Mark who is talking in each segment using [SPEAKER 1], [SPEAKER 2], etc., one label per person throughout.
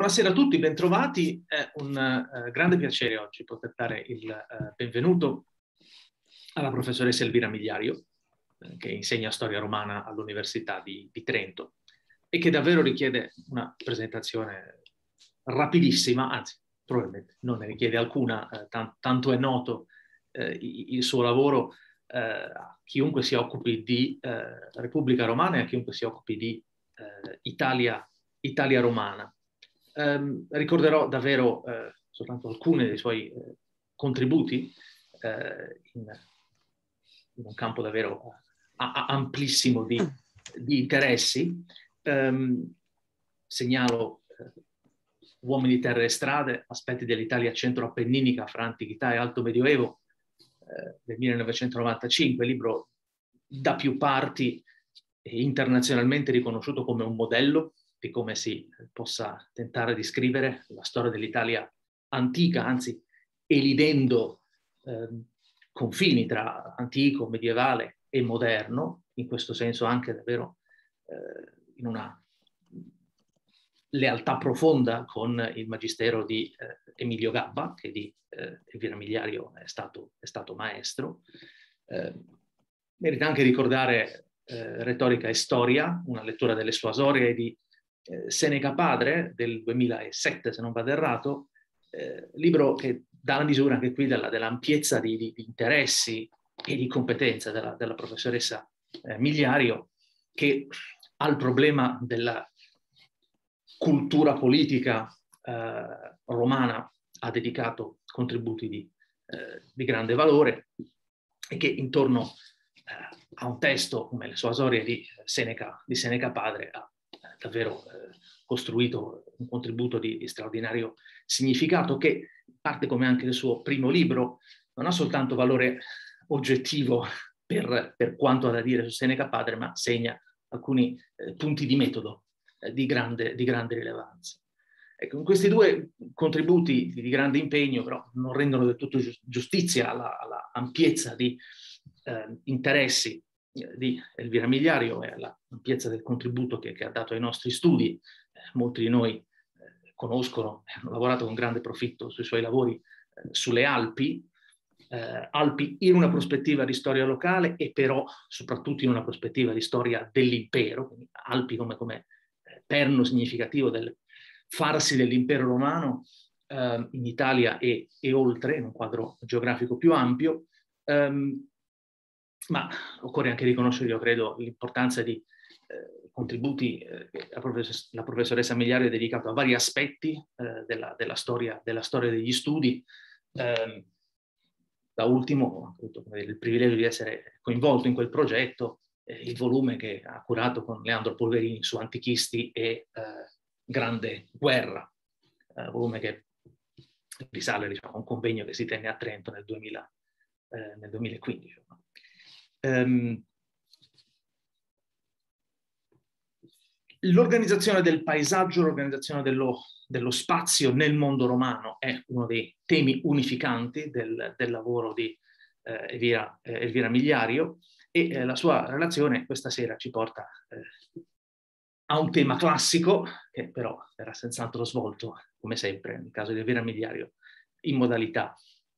[SPEAKER 1] Buonasera a tutti, bentrovati. È un eh, grande piacere oggi poter dare il eh, benvenuto alla professoressa Elvira Migliario, eh, che insegna storia romana all'Università di, di, Trento e che davvero richiede una presentazione rapidissima, anzi probabilmente non ne richiede alcuna, eh, tan tanto è noto eh, il suo lavoro a chiunque si occupi di Repubblica Romana e a chiunque si occupi di Italia, Italia romana ehm, ricorderò davvero eh, soltanto alcuni dei suoi eh, contributi eh, in, in, un campo davvero eh, a, a, amplissimo di, di interessi. Ehm, segnalo eh, Uomini, terre e strade, aspetti dell'Italia centro-appenninica fra antichità e alto medioevo eh, del 1995, libro da più parti internazionalmente riconosciuto come un modello di come si possa tentare di scrivere la storia dell'Italia antica, anzi elidendo eh, confini tra antico, medievale e moderno, in questo senso anche davvero eh, in una lealtà profonda con il magistero di eh, Emilio Gabba, che di eh, Elvira Migliario è stato, è stato maestro. Eh, merita anche ricordare eh, Retorica e Storia, una lettura delle sue asorie di eh, Seneca Padre del 2007, se non vado errato, eh, libro che dà la misura anche qui della, dell'ampiezza di, di, di, interessi e di competenza della, della professoressa eh, Migliario, che al problema della cultura politica eh, romana ha dedicato contributi di, eh, di grande valore e che intorno eh, a un testo come le sue asorie di Seneca, di Seneca padre ha davvero eh, costruito un contributo di, di straordinario significato che parte come anche il suo primo libro, non ha soltanto valore oggettivo per, per quanto ha da dire su Seneca padre, ma segna alcuni eh, punti di metodo eh, di, grande, di, grande, rilevanza. Ecco, questi due contributi di, di grande impegno però non rendono del tutto giustizia alla, alla ampiezza di eh, interessi di Elvira Migliario e all'ampiezza del contributo che, che, ha dato ai nostri studi. Eh, molti di noi eh, conoscono, eh, hanno lavorato con grande profitto sui suoi lavori eh, sulle Alpi, eh, Alpi in una prospettiva di storia locale e però soprattutto in una prospettiva di storia dell'impero, quindi Alpi come, come eh, perno significativo del farsi dell'impero romano in Italia e, e, oltre, in un quadro geografico più ampio. Ehm, ma occorre anche riconoscere, io credo, l'importanza di eh, contributi eh, che la, profess- la professoressa Migliari ha dedicato a vari aspetti eh, della, della, storia, della, storia, degli studi. Ehm, da ultimo, appunto, il privilegio di essere coinvolto in quel progetto, eh, il volume che ha curato con Leandro Polverini su antichisti e eh, Grande Guerra, eh, volume che risale diciamo, a un convegno che si tenne a Trento nel, 2000, nel 2015 ehm, l'organizzazione del paesaggio, l'organizzazione dello, dello, spazio nel mondo romano è uno dei temi unificanti del, del lavoro di eh, Elvira, eh, Elvira, Migliario e eh, la sua relazione questa sera ci porta eh, a un tema classico che però era senz'altro svolto, come sempre nel caso di Elvira Migliario, in modalità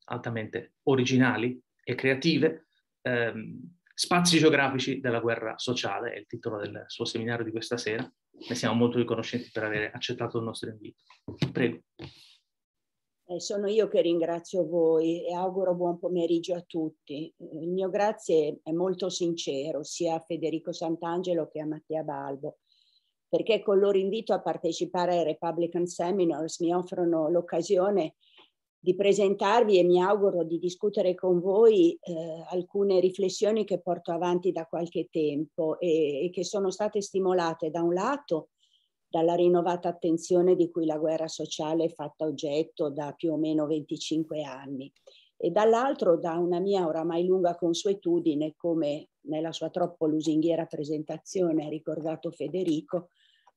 [SPEAKER 1] altamente originali e creative, ehm, Spazi geografici della guerra sociale, è il titolo del suo seminario di questa sera. Ne siamo molto riconoscenti per aver accettato il nostro invito. Prego.
[SPEAKER 2] Eh, sono io che ringrazio voi e auguro buon pomeriggio a tutti. Il mio grazie è molto sincero sia a Federico Sant'Angelo che a Mattia Balbo, perché con loro invito a partecipare ai Republican Seminars mi offrono l'occasione di presentarvi e mi auguro di discutere con voi eh, alcune riflessioni che porto avanti da qualche tempo e, e, che sono state stimolate da un lato dalla rinnovata attenzione di cui la guerra sociale è fatta oggetto da più o meno 25 anni e dall'altro da una mia oramai lunga consuetudine come nella sua troppo lusinghiera presentazione ha ricordato Federico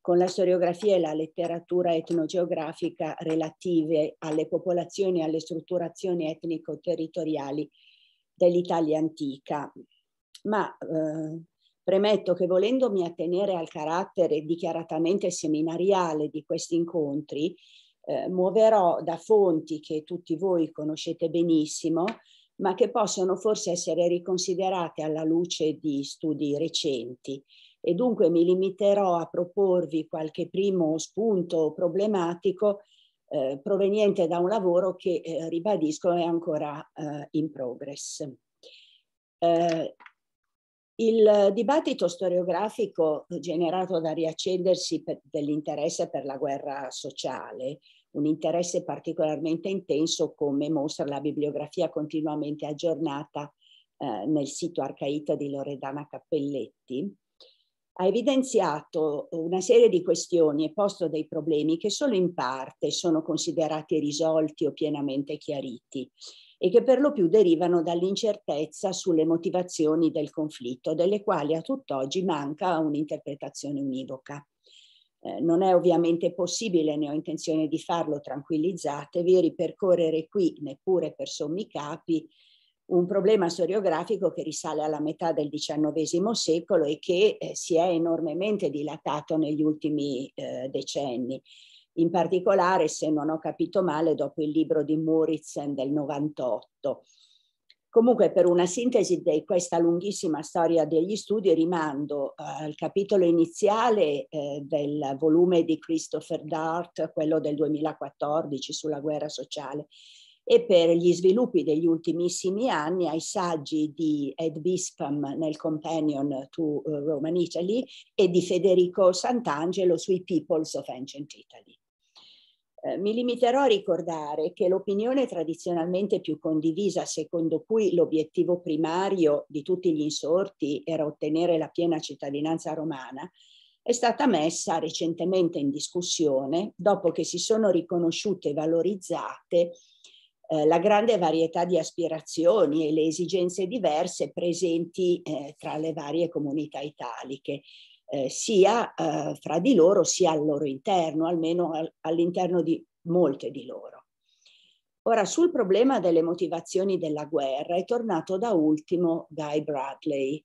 [SPEAKER 2] con la storiografia e la letteratura etnogeografica relative alle popolazioni e alle strutturazioni etnico-territoriali dell'Italia antica. Ma eh, premetto che volendomi attenere al carattere dichiaratamente seminariale di questi incontri, eh, muoverò da fonti che tutti voi conoscete benissimo, ma che possono forse essere riconsiderate alla luce di studi recenti e dunque mi limiterò a proporvi qualche primo spunto problematico eh, proveniente da un lavoro che, eh, ribadisco, è ancora eh, in progress. Eh, il dibattito storiografico generato da riaccendersi dell'interesse per la guerra sociale, un interesse particolarmente intenso come mostra la bibliografia continuamente aggiornata eh, nel sito Arcaita di Loredana Cappelletti, ha evidenziato una serie di questioni e posto dei problemi che solo in parte sono considerati risolti o pienamente chiariti e che per lo più derivano dall'incertezza sulle motivazioni del conflitto, delle quali a tutt'oggi manca un'interpretazione univoca. Eh, non è ovviamente possibile, ne ho intenzione di farlo, tranquillizzatevi, ripercorrere qui, neppure per sommi capi, un problema storiografico che risale alla metà del XIX secolo e che eh, si è enormemente dilatato negli ultimi eh, decenni. In particolare, se non ho capito male, dopo il libro di Muritzen del 98. Comunque, per una sintesi di questa lunghissima storia degli studi, rimando eh, al capitolo iniziale eh, del volume di Christopher Dart, quello del 2014 sulla guerra sociale e per gli sviluppi degli ultimissimi anni ai saggi di Ed Bispam nel Companion to eh, Roman Italy e di Federico Sant'Angelo sui Peoples of Ancient Italy. Eh, mi limiterò a ricordare che l'opinione tradizionalmente più condivisa, secondo cui l'obiettivo primario di tutti gli insorti era ottenere la piena cittadinanza romana, è stata messa recentemente in discussione dopo che si sono riconosciute e valorizzate eh, la grande varietà di aspirazioni e le esigenze diverse presenti eh, tra le varie comunità italiche, eh, sia eh, fra di loro sia al loro interno, almeno al, all'interno di molte di loro. Ora, sul problema delle motivazioni della guerra è tornato da ultimo Guy Bradley,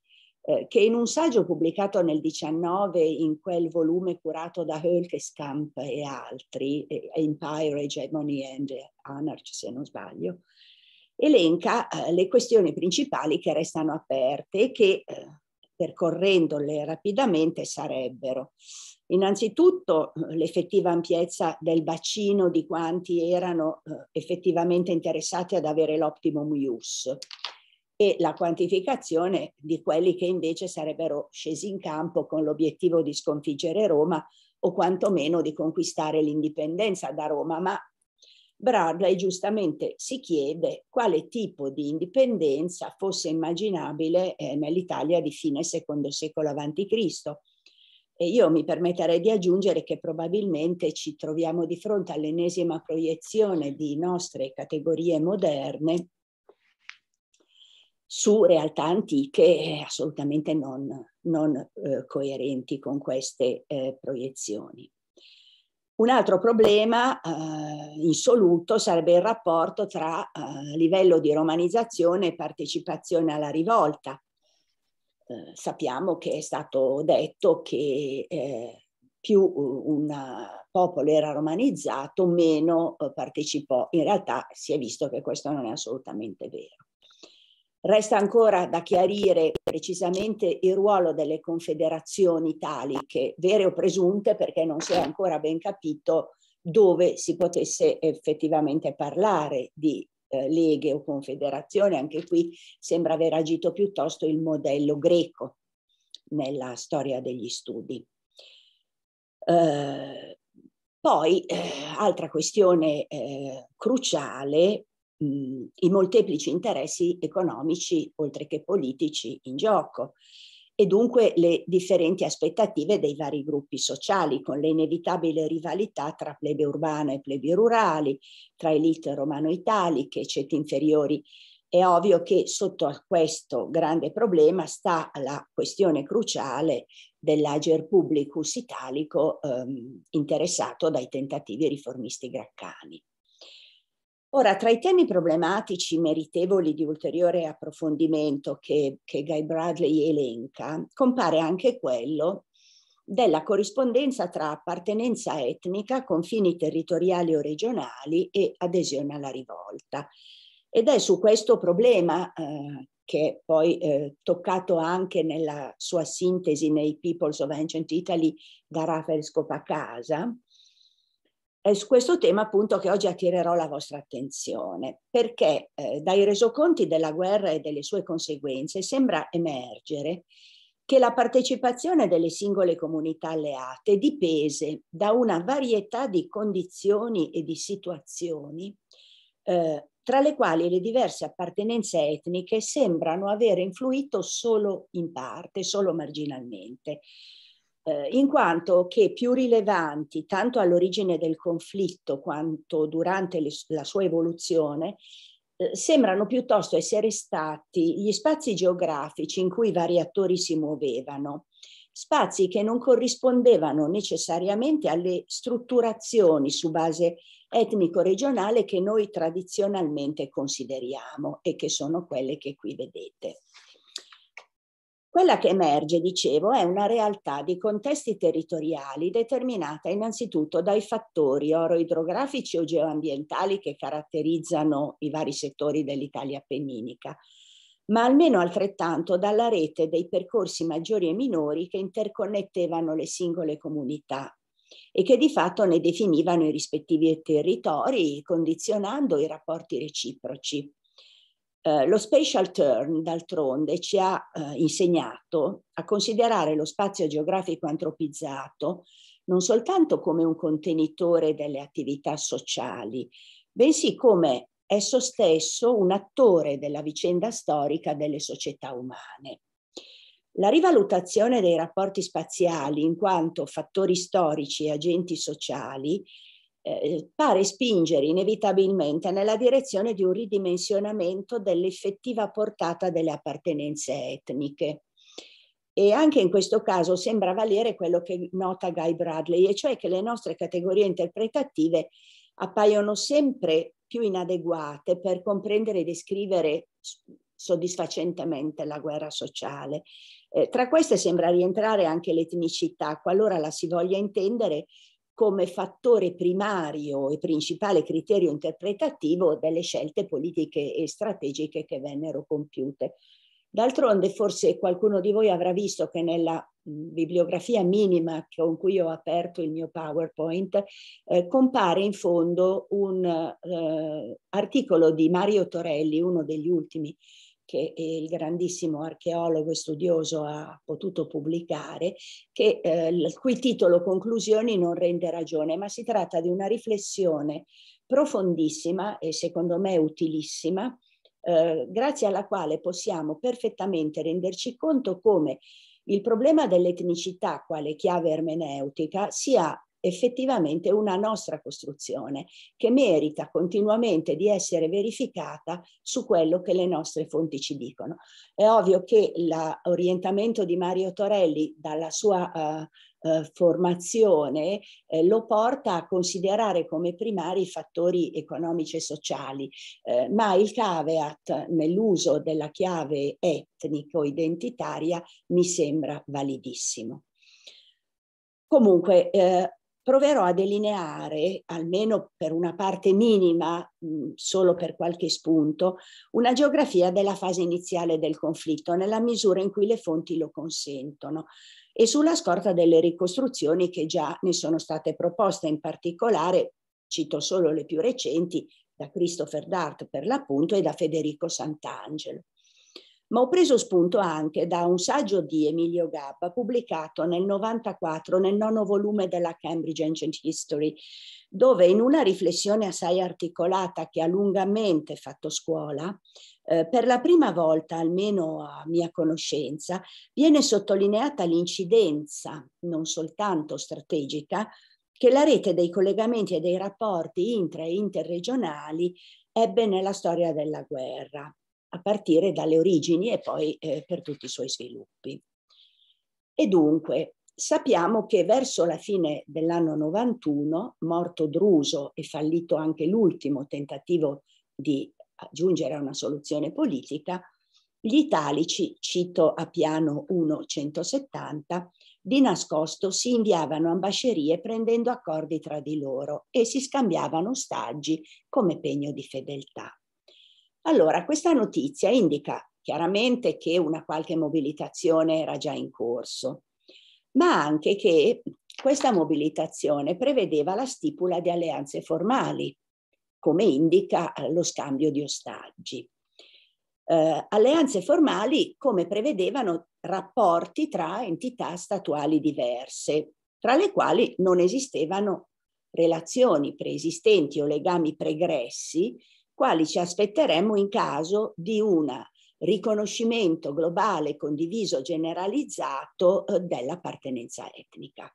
[SPEAKER 2] eh, che in un saggio pubblicato nel 19 in quel volume curato da Hölkeskamp e altri, eh, Empire, Hegemony and Anarchy se non sbaglio, elenca eh, le questioni principali che restano aperte e che eh, percorrendole rapidamente sarebbero innanzitutto eh, l'effettiva ampiezza del bacino di quanti erano eh, effettivamente interessati ad avere l'optimum use, e la quantificazione di quelli che invece sarebbero scesi in campo con l'obiettivo di sconfiggere Roma o quantomeno di conquistare l'indipendenza da Roma, ma Bradley giustamente si chiede quale tipo di indipendenza fosse immaginabile eh, nell'Italia di fine secondo secolo a.C. E io mi permetterei di aggiungere che probabilmente ci troviamo di fronte all'ennesima proiezione di nostre categorie moderne su realtà antiche eh, assolutamente non, non eh, coerenti con queste eh, proiezioni. Un altro problema eh, insoluto sarebbe il rapporto tra eh, livello di romanizzazione e partecipazione alla rivolta. Eh, sappiamo che è stato detto che più un popolo era romanizzato, meno partecipò. In realtà si è visto che questo non è assolutamente vero. Resta ancora da chiarire precisamente il ruolo delle confederazioni italiche, vere o presunte, perché non si è ancora ben capito dove si potesse effettivamente parlare di eh, leghe o confederazioni. Anche qui sembra aver agito piuttosto il modello greco nella storia degli studi. Eh, poi, eh, altra questione eh, cruciale, mh, i molteplici interessi economici, oltre che politici, in gioco e dunque le differenti aspettative dei vari gruppi sociali, con le inevitabili rivalità tra plebe urbane e plebi rurali, tra elite romano-italiche, ceti inferiori. È ovvio che sotto a questo grande problema sta la questione cruciale dell'ager publicus italico ehm, interessato dai tentativi riformisti graccani. Ora, tra i temi problematici meritevoli di ulteriore approfondimento che, che Guy Bradley elenca, compare anche quello della corrispondenza tra appartenenza etnica, confini territoriali o regionali e adesione alla rivolta. Ed è su questo problema eh, che poi eh, toccato anche nella sua sintesi nei Peoples of Ancient Italy da Rafael Scopacasa, è su questo tema appunto che oggi attirerò la vostra attenzione, perché eh, dai resoconti della guerra e delle sue conseguenze sembra emergere che la partecipazione delle singole comunità alleate dipese da una varietà di condizioni e di situazioni, eh, tra le quali le diverse appartenenze etniche sembrano aver influito solo in parte, solo marginalmente eh, in quanto che più rilevanti tanto all'origine del conflitto quanto durante le, la sua evoluzione eh, sembrano piuttosto essere stati gli spazi geografici in cui i vari attori si muovevano, spazi che non corrispondevano necessariamente alle strutturazioni su base etnico-regionale che noi tradizionalmente consideriamo e che sono quelle che qui vedete. Quella che emerge, dicevo, è una realtà di contesti territoriali determinata innanzitutto dai fattori oroidrografici o geoambientali che caratterizzano i vari settori dell'Italia appenninica, ma almeno altrettanto dalla rete dei percorsi maggiori e minori che interconnettevano le singole comunità e che di fatto ne definivano i rispettivi territori, condizionando i rapporti reciproci. Eh, lo spatial turn, d'altronde, ci ha eh, insegnato a considerare lo spazio geografico antropizzato non soltanto come un contenitore delle attività sociali, bensì come esso stesso un attore della vicenda storica delle società umane. La rivalutazione dei rapporti spaziali in quanto fattori storici e agenti sociali eh, pare spingere inevitabilmente nella direzione di un ridimensionamento dell'effettiva portata delle appartenenze etniche. E anche in questo caso sembra valere quello che nota Guy Bradley, e cioè che le nostre categorie interpretative appaiono sempre più inadeguate per comprendere e descrivere soddisfacentemente la guerra sociale. Eh, tra queste sembra rientrare anche l'etnicità, qualora la si voglia intendere come fattore primario e principale criterio interpretativo delle scelte politiche e strategiche che vennero compiute. D'altronde forse qualcuno di voi avrà visto che nella bibliografia minima con cui ho aperto il mio PowerPoint eh, compare in fondo un eh, articolo di Mario Torelli, uno degli ultimi che il grandissimo archeologo e studioso ha potuto pubblicare, che, eh, il cui titolo Conclusioni non rende ragione, ma si tratta di una riflessione profondissima e secondo me utilissima, eh, grazie alla quale possiamo perfettamente renderci conto come il problema dell'etnicità quale chiave ermeneutica sia effettivamente una nostra costruzione che merita continuamente di essere verificata su quello che le nostre fonti ci dicono. È ovvio che l'orientamento di Mario Torelli dalla sua uh, uh, formazione eh, lo porta a considerare come primari i fattori economici e sociali, eh, ma il caveat nell'uso della chiave etnico-identitaria mi sembra validissimo. Comunque, eh, proverò a delineare, almeno per una parte minima, mm, solo per qualche spunto, una geografia della fase iniziale del conflitto, nella misura in cui le fonti lo consentono e sulla scorta delle ricostruzioni che già ne sono state proposte, in particolare, cito solo le più recenti, da Christopher Dart per l'appunto e da Federico Sant'Angelo ma ho preso spunto anche da un saggio di Emilio Gabba pubblicato nel 94 nel nono volume della Cambridge Ancient History, dove in una riflessione assai articolata che ha lungamente fatto scuola, eh, per la prima volta, almeno a mia conoscenza, viene sottolineata l'incidenza, non soltanto strategica, che la rete dei collegamenti e dei rapporti intra e interregionali ebbe nella storia della guerra a partire dalle origini e poi eh, per tutti i suoi sviluppi. E dunque sappiamo che verso la fine dell'anno 91, morto Druso e fallito anche l'ultimo tentativo di giungere a una soluzione politica, gli italici, cito a piano 1170, di nascosto si inviavano ambascerie prendendo accordi tra di loro e si scambiavano ostaggi come pegno di fedeltà. Allora, questa notizia indica chiaramente che una qualche mobilitazione era già in corso, ma anche che questa mobilitazione prevedeva la stipula di alleanze formali, come indica lo scambio di ostaggi. Eh, alleanze formali come prevedevano rapporti tra entità statuali diverse, tra le quali non esistevano relazioni preesistenti o legami pregressi quali ci aspetteremmo in caso di un riconoscimento globale, condiviso, generalizzato eh, dell'appartenenza etnica.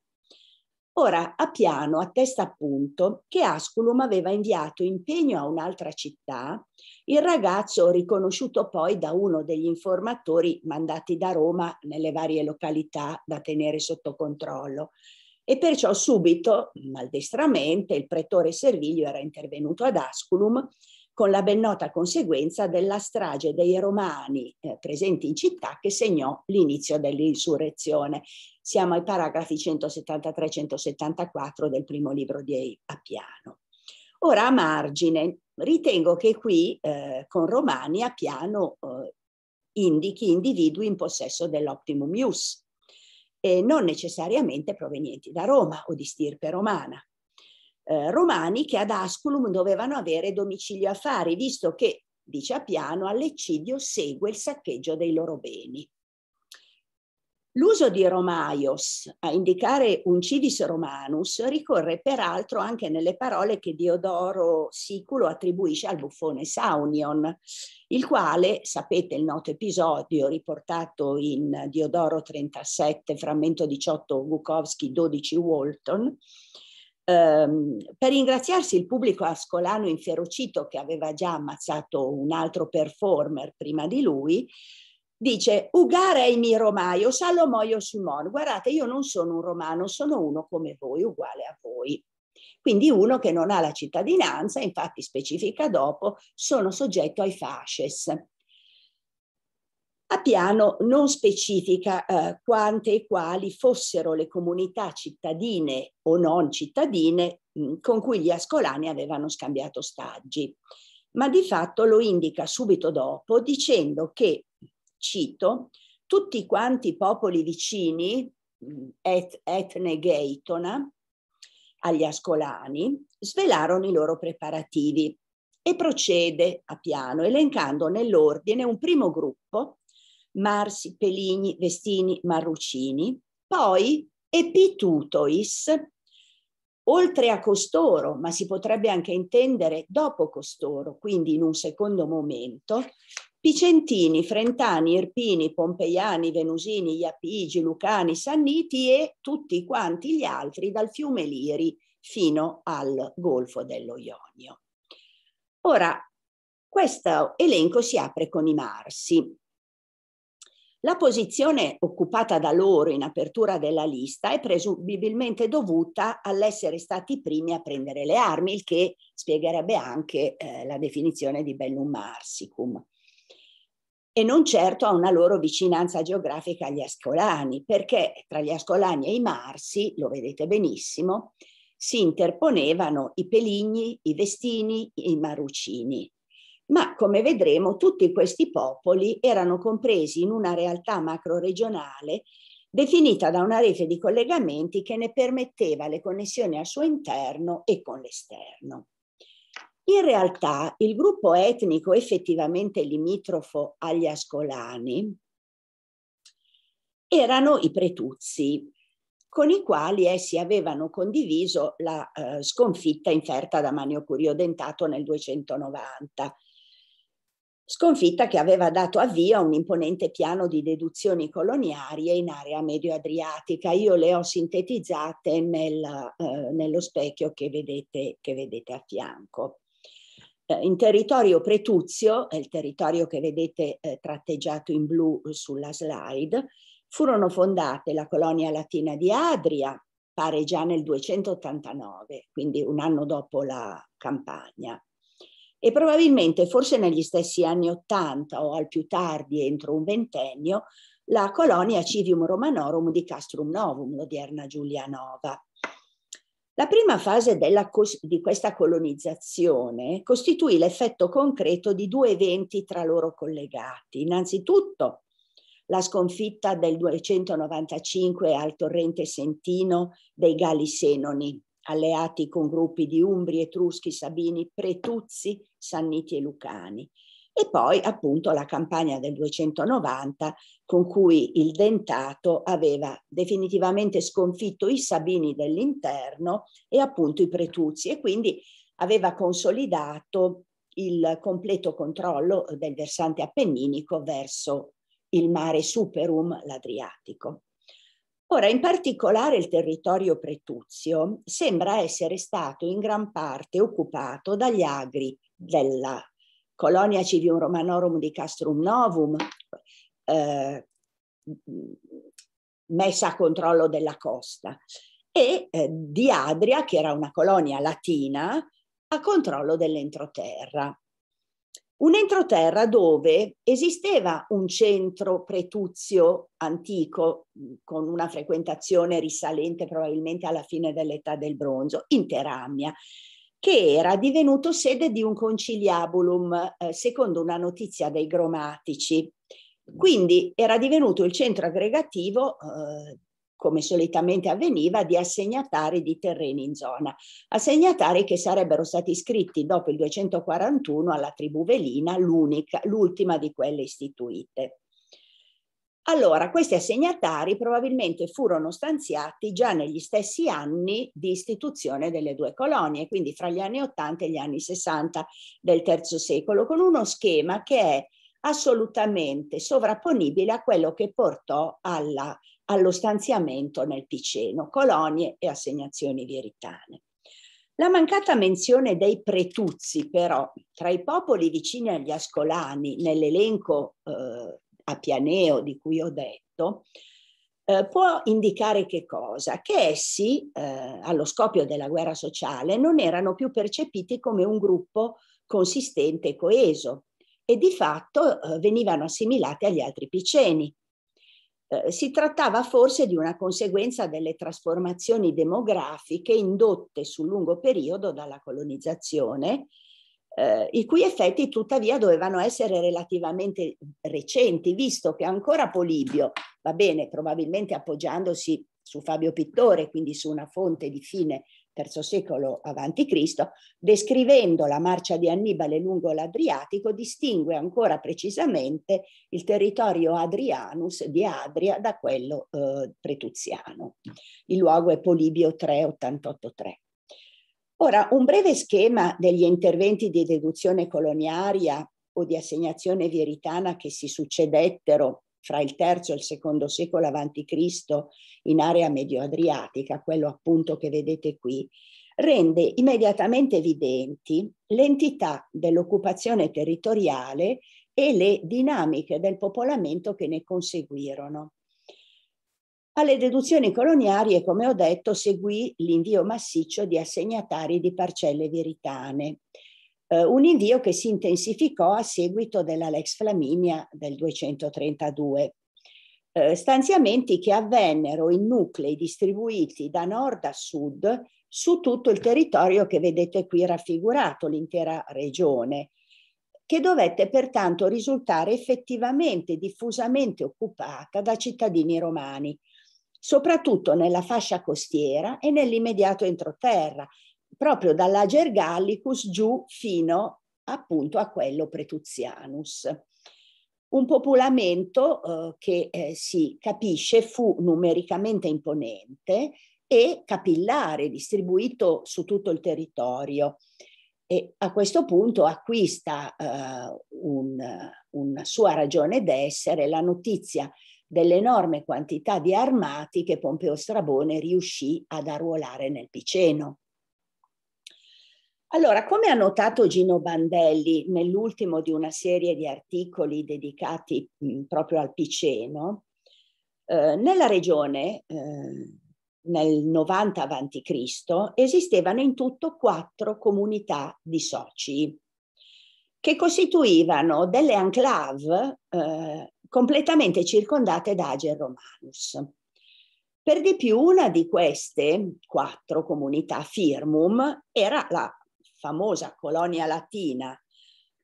[SPEAKER 2] Ora, Appiano attesta appunto che Asculum aveva inviato impegno a un'altra città il ragazzo riconosciuto poi da uno degli informatori mandati da Roma nelle varie località da tenere sotto controllo. E perciò subito, maldestramente, il pretore Serviglio era intervenuto ad Asculum con la ben nota conseguenza della strage dei romani eh, presenti in città che segnò l'inizio dell'insurrezione. Siamo ai paragrafi 173-174 del primo libro di Appiano. Ora a margine, ritengo che qui eh, con Romani Appiano eh, indichi individui in possesso dell'optimum ius, non necessariamente provenienti da Roma o di stirpe romana eh, romani che ad Asculum dovevano avere domicilio affari, visto che, dice Appiano, all'eccidio segue il saccheggio dei loro beni. L'uso di Romaios a indicare un civis romanus ricorre peraltro anche nelle parole che Diodoro Siculo attribuisce al buffone Saunion, il quale, sapete il noto episodio riportato in Diodoro 37, frammento 18 Bukowski 12 Walton, Ehm, per ringraziarsi il pubblico ascolano inferocito che aveva già ammazzato un altro performer prima di lui, dice Ugarei mi romaio, Salomoio Simon, guardate io non sono un romano, sono uno come voi, uguale a voi. Quindi uno che non ha la cittadinanza, infatti specifica dopo, sono soggetto ai fasces. Appiano non specifica eh, quante e quali fossero le comunità cittadine o non cittadine mh, mm, con cui gli ascolani avevano scambiato ostaggi, ma di fatto lo indica subito dopo dicendo che, cito, tutti quanti i popoli vicini, mm, et, etne geitona, agli ascolani, svelarono i loro preparativi e procede a piano elencando nell'ordine un primo gruppo Marsi, Pelini, Vestini, Marrucini. Poi epitutois, oltre a costoro, ma si potrebbe anche intendere dopo costoro, quindi in un secondo momento, Picentini, Frentani, Irpini, Pompeiani, Venusini, Iapigi, Lucani, Sanniti e tutti quanti gli altri dal fiume Liri fino al Golfo dello Ionio. Ora, questo elenco si apre con i Marsi, la posizione occupata da loro in apertura della lista è presumibilmente dovuta all'essere stati i primi a prendere le armi, il che spiegherebbe anche eh, la definizione di bellum Marsicum. E non certo a una loro vicinanza geografica agli ascolani, perché tra gli ascolani e i marsi, lo vedete benissimo, si interponevano i peligni, i vestini, i marucini, ma come vedremo, tutti questi popoli erano compresi in una realtà macro-regionale definita da una rete di collegamenti che ne permetteva le connessioni al suo interno e con l'esterno. In realtà il gruppo etnico effettivamente limitrofo agli Ascolani erano i Pretuzzi, con i quali essi avevano condiviso la eh, sconfitta inferta da Manio Curio Dentato nel 290 sconfitta che aveva dato avvio a un imponente piano di deduzioni coloniarie in area medio-adriatica. Io le ho sintetizzate nel, eh, nello specchio che vedete, che vedete a fianco. Eh, in territorio pretuzio, è il territorio che vedete eh, tratteggiato in blu sulla slide, furono fondate la colonia latina di Adria, pare già nel 289, quindi un anno dopo la campagna, e probabilmente forse negli stessi anni Ottanta o al più tardi entro un ventennio la colonia Civium Romanorum di Castrum Novum, l'odierna Giulianova. La prima fase della, di questa colonizzazione costituì l'effetto concreto di due eventi tra loro collegati. Innanzitutto la sconfitta del 295 al torrente Sentino dei Galli Senoni, alleati con gruppi di Umbri, Etruschi, Sabini, Pretuzzi, Sanniti e Lucani. E poi appunto la campagna del 290 con cui il Dentato aveva definitivamente sconfitto i Sabini dell'interno e appunto i Pretuzzi e quindi aveva consolidato il completo controllo del versante appenninico verso il mare superum, l'Adriatico. Ora, in particolare il territorio pretuzio sembra essere stato in gran parte occupato dagli agri della colonia civium romanorum di Castrum Novum, eh, messa a controllo della costa, e eh, di Adria, che era una colonia latina, a controllo dell'entroterra un entroterra dove esisteva un centro pretuzio antico mm, con una frequentazione risalente probabilmente alla fine dell'età del bronzo, in Teramia, che era divenuto sede di un conciliabulum eh, secondo una notizia dei gromatici. Quindi era divenuto il centro aggregativo eh, come solitamente avveniva, di assegnatari di terreni in zona. Assegnatari che sarebbero stati iscritti dopo il 241 alla tribù velina, l'ultima di quelle istituite. Allora, questi assegnatari probabilmente furono stanziati già negli stessi anni di istituzione delle due colonie, quindi fra gli anni 80 e gli anni 60 del terzo secolo, con uno schema che è assolutamente sovrapponibile a quello che portò alla allo stanziamento nel Piceno, colonie e assegnazioni viritane. La mancata menzione dei pretuzzi, però, tra i popoli vicini agli ascolani nell'elenco eh, a pianeo di cui ho detto, eh, può indicare che cosa? Che essi, eh, allo scoppio della guerra sociale, non erano più percepiti come un gruppo consistente e coeso e di fatto eh, venivano assimilati agli altri piceni, eh, si trattava forse di una conseguenza delle trasformazioni demografiche indotte sul lungo periodo dalla colonizzazione, eh, i cui effetti tuttavia dovevano essere relativamente recenti, visto che ancora Polibio, va bene, probabilmente appoggiandosi su Fabio Pittore, quindi su una fonte di fine III secolo a.C., descrivendo la marcia di Annibale lungo l'Adriatico, distingue ancora precisamente il territorio Adrianus di Adria da quello eh, pretuziano. Il luogo è Polibio 3883. Ora, un breve schema degli interventi di deduzione coloniaria o di assegnazione viritana che si succedettero fra il terzo e il secondo secolo avanti Cristo in area medio-adriatica, quello appunto che vedete qui, rende immediatamente evidenti l'entità dell'occupazione territoriale e le dinamiche del popolamento che ne conseguirono. Alle deduzioni coloniarie, come ho detto, seguì l'invio massiccio di assegnatari di parcelle viritane eh, un invio che si intensificò a seguito della Flaminia del 232. Eh, stanziamenti che avvennero in nuclei distribuiti da nord a sud su tutto il territorio che vedete qui raffigurato, l'intera regione, che dovette pertanto risultare effettivamente diffusamente occupata da cittadini romani, soprattutto nella fascia costiera e nell'immediato entroterra, proprio dalla Gergallicus giù fino appunto a quello Pretuzianus. Un popolamento eh, che eh, si capisce fu numericamente imponente e capillare, distribuito su tutto il territorio. E a questo punto acquista eh, un, una sua ragione d'essere la notizia dell'enorme quantità di armati che Pompeo Strabone riuscì ad arruolare nel Piceno. Allora, come ha notato Gino Bandelli nell'ultimo di una serie di articoli dedicati proprio al Piceno, eh, nella regione eh, nel 90 a.C. esistevano in tutto quattro comunità di soci che costituivano delle enclave eh, completamente circondate da Ager Romanus. Per di più, una di queste quattro comunità firmum era la famosa colonia latina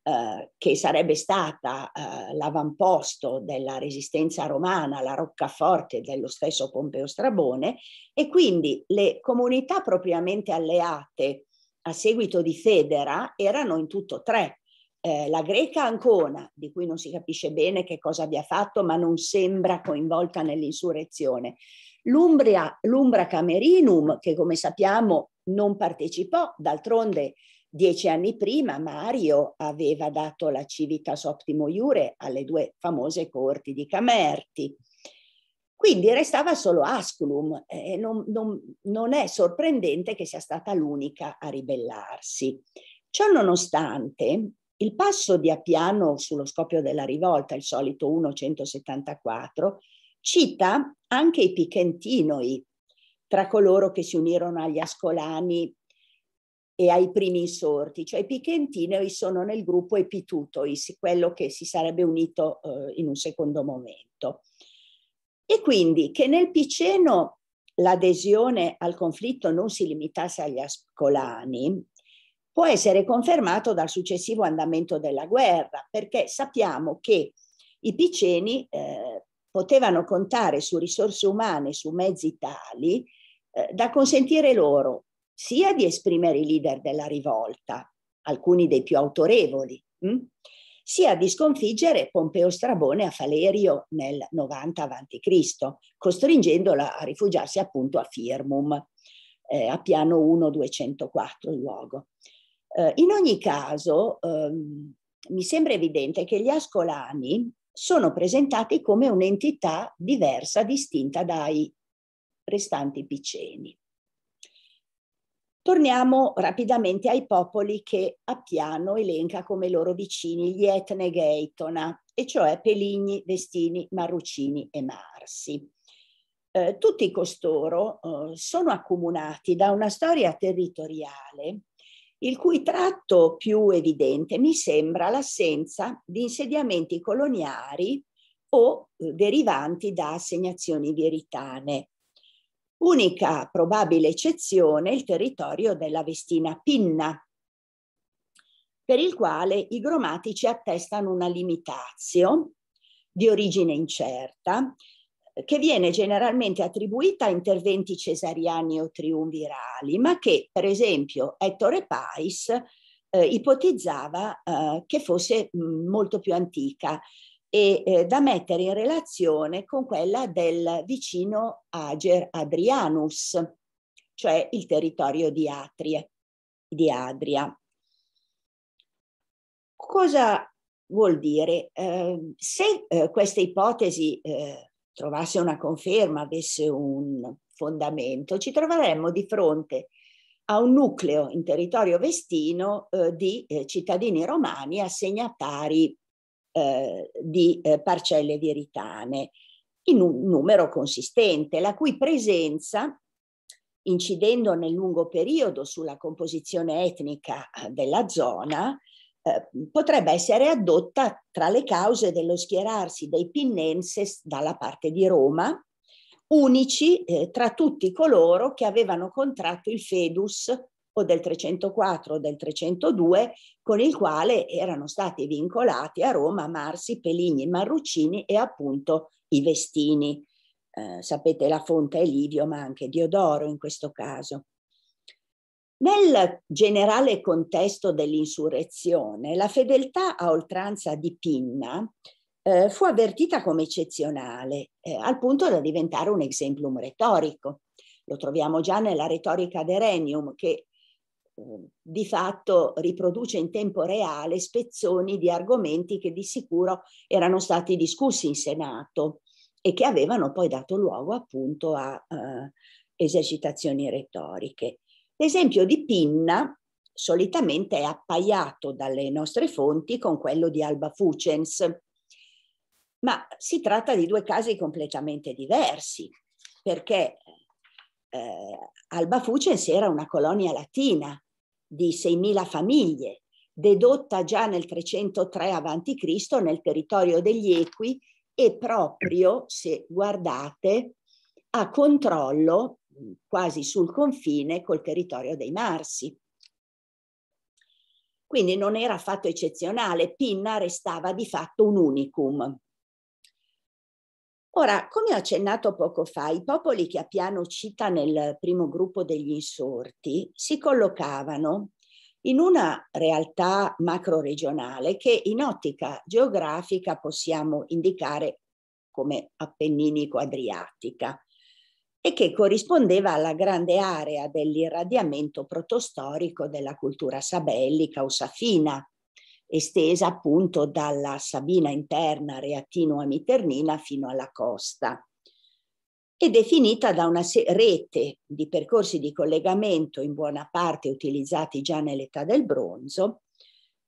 [SPEAKER 2] eh, che sarebbe stata eh, l'avamposto della resistenza romana, la roccaforte dello stesso Pompeo Strabone e quindi le comunità propriamente alleate a seguito di Federa erano in tutto tre, eh, la greca Ancona, di cui non si capisce bene che cosa abbia fatto, ma non sembra coinvolta nell'insurrezione, l'Umbria, l'Umbra Camerinum, che come sappiamo non partecipò, d'altronde dieci anni prima Mario aveva dato la civitas optimo iure alle due famose corti di Camerti. Quindi restava solo Asculum eh, e eh, non, non, non è sorprendente che sia stata l'unica a ribellarsi. Ciò nonostante, il passo di Appiano sullo scoppio della rivolta, il solito 1174, cita anche i Picentinoi, tra coloro che si unirono agli Ascolani e ai primi insorti, cioè i Pichentinei sono nel gruppo Epitutois, quello che si sarebbe unito eh, in un secondo momento. E quindi che nel Piceno l'adesione al conflitto non si limitasse agli Ascolani può essere confermato dal successivo andamento della guerra, perché sappiamo che i Piceni eh, potevano contare su risorse umane, su mezzi tali, eh, da consentire loro sia di esprimere i leader della rivolta, alcuni dei più autorevoli, mh? Hm? sia di sconfiggere Pompeo Strabone a Falerio nel 90 a.C., costringendola a rifugiarsi appunto a Firmum, eh, a piano 1204 il luogo. Eh, in ogni caso, ehm, mi sembra evidente che gli ascolani sono presentati come un'entità diversa, distinta dai restanti piceni. Torniamo rapidamente ai popoli che Appiano elenca come loro vicini gli Etne Gaetona, e cioè Peligni, Vestini, Marrucini e Marsi. Eh, tutti costoro eh, sono accomunati da una storia territoriale il cui tratto più evidente mi sembra l'assenza di insediamenti coloniari o eh, derivanti da assegnazioni veritane Unica probabile eccezione è il territorio della Vestina Pinna, per il quale i grammatici attestano una limitatio di origine incerta che viene generalmente attribuita a interventi cesariani o triumvirali, ma che per esempio Ettore Pais eh, ipotizzava eh, che fosse mh, mm, molto più antica e eh, da mettere in relazione con quella del vicino Ager Adrianus, cioè il territorio di, Atrie, di Adria. Cosa vuol dire? Eh, se eh, questa ipotesi eh, trovasse una conferma, avesse un fondamento, ci troveremmo di fronte a un nucleo in territorio vestino eh, di eh, cittadini romani assegnatari eh, di eh, parcelle viritane in un numero consistente, la cui presenza, incidendo nel lungo periodo sulla composizione etnica eh, della zona, eh, potrebbe essere adotta tra le cause dello schierarsi dei pinnenses dalla parte di Roma, unici eh, tra tutti coloro che avevano contratto il fedus o del 304 o del 302, con il quale erano stati vincolati a Roma Marsi, Peligni, Marruccini e appunto i Vestini. Eh, sapete, la fonte è Livio, ma anche Diodoro in questo caso. Nel generale contesto dell'insurrezione, la fedeltà a oltranza di Pinna eh, fu avvertita come eccezionale, eh, al punto da diventare un exemplum retorico. Lo troviamo già nella retorica de Renium, che Ehm, di fatto riproduce in tempo reale spezzoni di argomenti che di sicuro erano stati discussi in Senato e che avevano poi dato luogo appunto a eh, esercitazioni retoriche. L'esempio di Pinna solitamente è appaiato dalle nostre fonti con quello di Alba Fucens, ma si tratta di due casi completamente diversi, perché eh, Alba Fuces era una colonia latina di 6.000 famiglie, dedotta già nel 303 a.C. nel territorio degli Equi e proprio, se guardate, a controllo quasi sul confine col territorio dei Marsi. Quindi non era affatto eccezionale, Pinna restava di fatto un unicum Ora, come ho accennato poco fa, i popoli che Appiano cita nel primo gruppo degli insorti si collocavano in una realtà macro-regionale che in ottica geografica possiamo indicare come appenninico-adriatica e che corrispondeva alla grande area dell'irradiamento protostorico della cultura sabellica o safina, estesa appunto dalla Sabina interna Reattino-Amiternina fino alla costa ed è finita da una rete di percorsi di collegamento in buona parte utilizzati già nell'età del bronzo,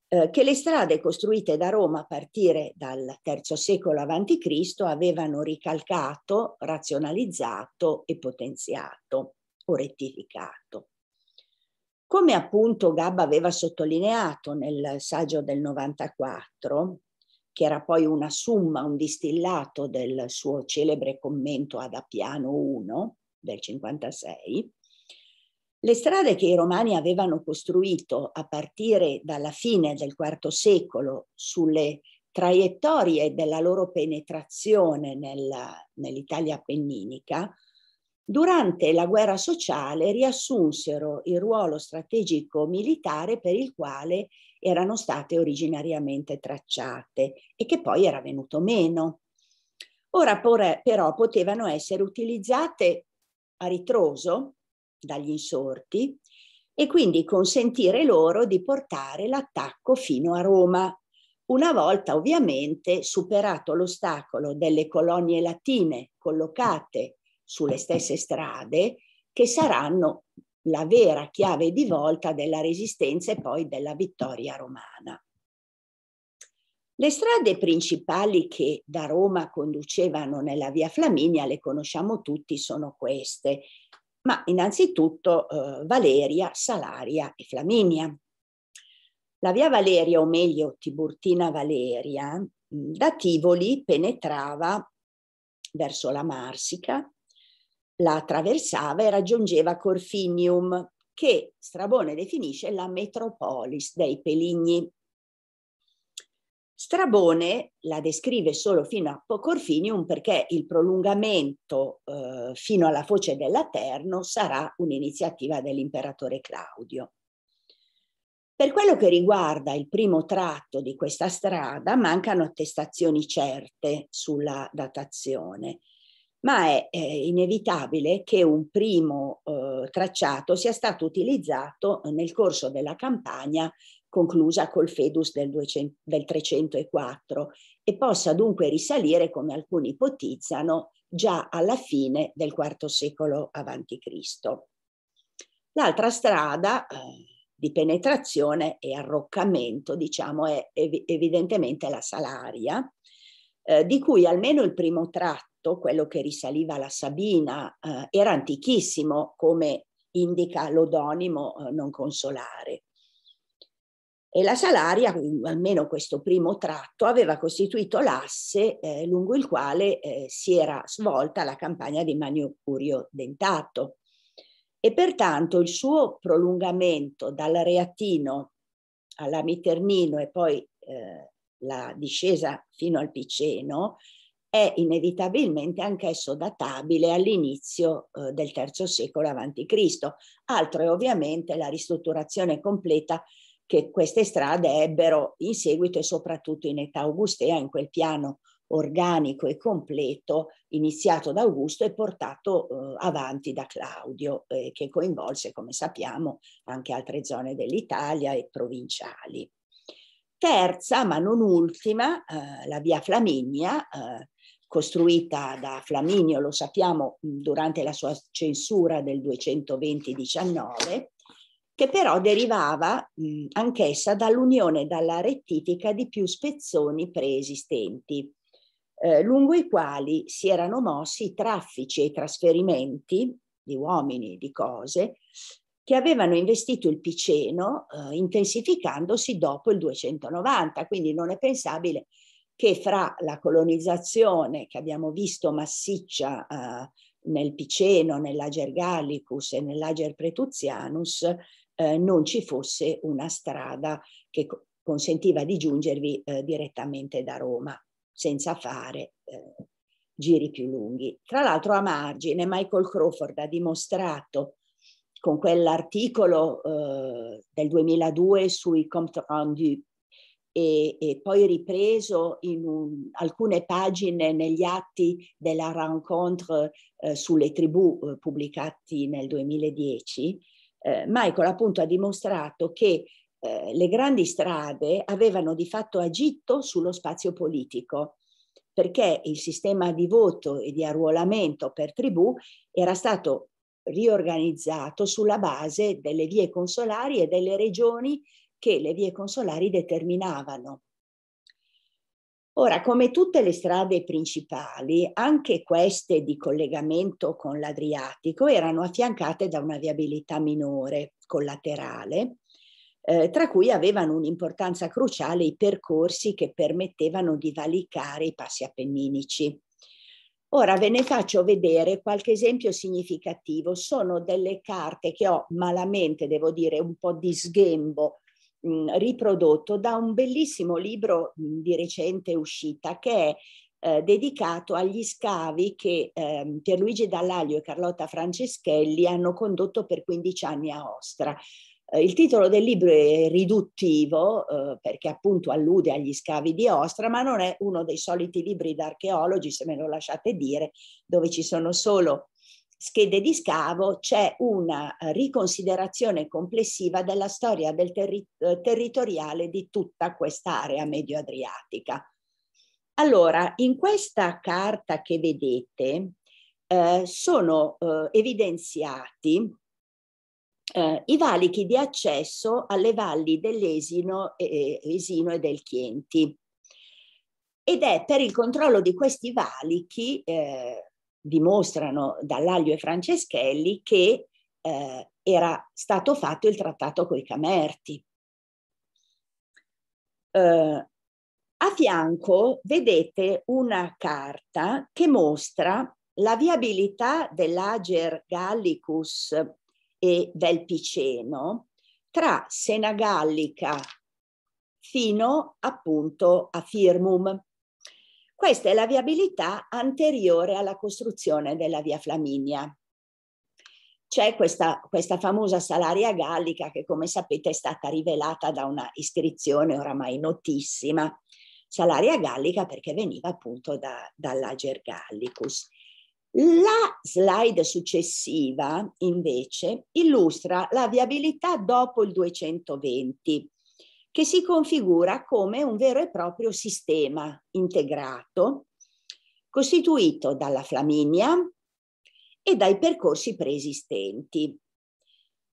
[SPEAKER 2] eh, che le strade costruite da Roma a partire dal III secolo a.C. avevano ricalcato, razionalizzato e potenziato o rettificato. Come appunto Gabba aveva sottolineato nel saggio del 94, che era poi una summa, un distillato del suo celebre commento ad Appiano 1 del 56, le strade che i romani avevano costruito a partire dalla fine del IV secolo sulle traiettorie della loro penetrazione nella, nell'Italia appenninica Durante la guerra sociale riassunsero il ruolo strategico militare per il quale erano state originariamente tracciate e che poi era venuto meno. Ora però potevano essere utilizzate a ritroso dagli insorti e quindi consentire loro di portare l'attacco fino a Roma, una volta ovviamente superato l'ostacolo delle colonie latine collocate sulle stesse strade che saranno la vera chiave di volta della resistenza e poi della vittoria romana. Le strade principali che da Roma conducevano nella via Flaminia le conosciamo tutti, sono queste, ma innanzitutto eh, Valeria, Salaria e Flaminia. La via Valeria, o meglio Tiburtina Valeria, mm, da Tivoli penetrava verso la Marsica, la attraversava e raggiungeva Corfinium, che Strabone definisce la metropolis dei Peligni. Strabone la descrive solo fino a Corfinium perché il prolungamento eh, fino alla foce dell'Aterno sarà un'iniziativa dell'imperatore Claudio. Per quello che riguarda il primo tratto di questa strada mancano attestazioni certe sulla datazione ma è, è inevitabile che un primo eh, tracciato sia stato utilizzato nel corso della campagna conclusa col Fedus del, 200, del 304 e possa dunque risalire, come alcuni ipotizzano, già alla fine del IV secolo a.C. L'altra strada eh, di penetrazione e arroccamento, diciamo, è ev- evidentemente la Salaria, eh, di cui almeno il primo tratto tutto quello che risaliva alla Sabina eh, era antichissimo, come indica l'odonimo eh, non consolare. E la Salaria, almeno questo primo tratto, aveva costituito l'asse eh, lungo il quale eh, si era svolta la campagna di Magno Dentato. E pertanto il suo prolungamento dal Reatino alla Miternino e poi eh, la discesa fino al Piceno è inevitabilmente anch'esso databile all'inizio eh, del III secolo a.C. Altro è ovviamente la ristrutturazione completa che queste strade ebbero in seguito e soprattutto in età augustea in quel piano organico e completo iniziato da Augusto e portato eh, avanti da Claudio, eh, che coinvolse, come sappiamo, anche altre zone dell'Italia e provinciali. Terza, ma non ultima, eh, la via Flaminia, eh, costruita da Flaminio, lo sappiamo, durante la sua censura del 220-19, che però derivava mh, anch'essa dall'unione, dalla rettifica di più spezzoni preesistenti, eh, lungo i quali si erano mossi i traffici e i trasferimenti di uomini e di cose che avevano investito il Piceno eh, intensificandosi dopo il 290, quindi non è pensabile che fra la colonizzazione che abbiamo visto massiccia eh, nel Piceno, nell'Ager Gallicus e nell'Ager Pretuzianus eh, non ci fosse una strada che consentiva di giungervi eh, direttamente da Roma senza fare eh, giri più lunghi. Tra l'altro a margine Michael Crawford ha dimostrato con quell'articolo eh, del 2002 sui comptes rendus e, e poi ripreso in un, alcune pagine negli atti della rencontre eh, sulle tribù eh, pubblicati nel 2010, eh, Michael appunto ha dimostrato che eh, le grandi strade avevano di fatto agito sullo spazio politico perché il sistema di voto e di arruolamento per tribù era stato riorganizzato sulla base delle vie consolari e delle regioni che le vie consolari determinavano. Ora, come tutte le strade principali, anche queste di collegamento con l'Adriatico erano affiancate da una viabilità minore, collaterale, eh, tra cui avevano un'importanza cruciale i percorsi che permettevano di valicare i passi appenninici. Ora ve ne faccio vedere qualche esempio significativo. Sono delle carte che ho malamente, devo dire, un po' di sghembo riprodotto da un bellissimo libro di recente uscita che è eh, dedicato agli scavi che ehm, Pierluigi Dallaglio e Carlotta Franceschelli hanno condotto per 15 anni a Ostra. Eh, il titolo del libro è riduttivo eh, perché appunto allude agli scavi di Ostra, ma non è uno dei soliti libri d'archeologi, se me lo lasciate dire, dove ci sono solo schede di scavo c'è una eh, riconsiderazione complessiva della storia del terri eh, territoriale di tutta quest'area medio-adriatica. Allora, in questa carta che vedete eh, sono eh, evidenziati eh, i valichi di accesso alle valli dell'Esino e, e, del Chienti. Ed è per il controllo di questi valichi eh, dimostrano Dall'Aglio e Franceschelli che eh, era stato fatto il trattato coi Camerti. Eh, a fianco vedete una carta che mostra la viabilità dell'Ager Gallicus e del Piceno tra Senagallica fino appunto a Firmum. Questa è la viabilità anteriore alla costruzione della via Flaminia. C'è questa, questa famosa salaria gallica che, come sapete, è stata rivelata da una iscrizione oramai notissima, salaria gallica perché veniva appunto da, dall'Ager Gallicus. La slide successiva invece illustra la viabilità dopo il 220 che si configura come un vero e proprio sistema integrato costituito dalla Flaminia e dai percorsi preesistenti.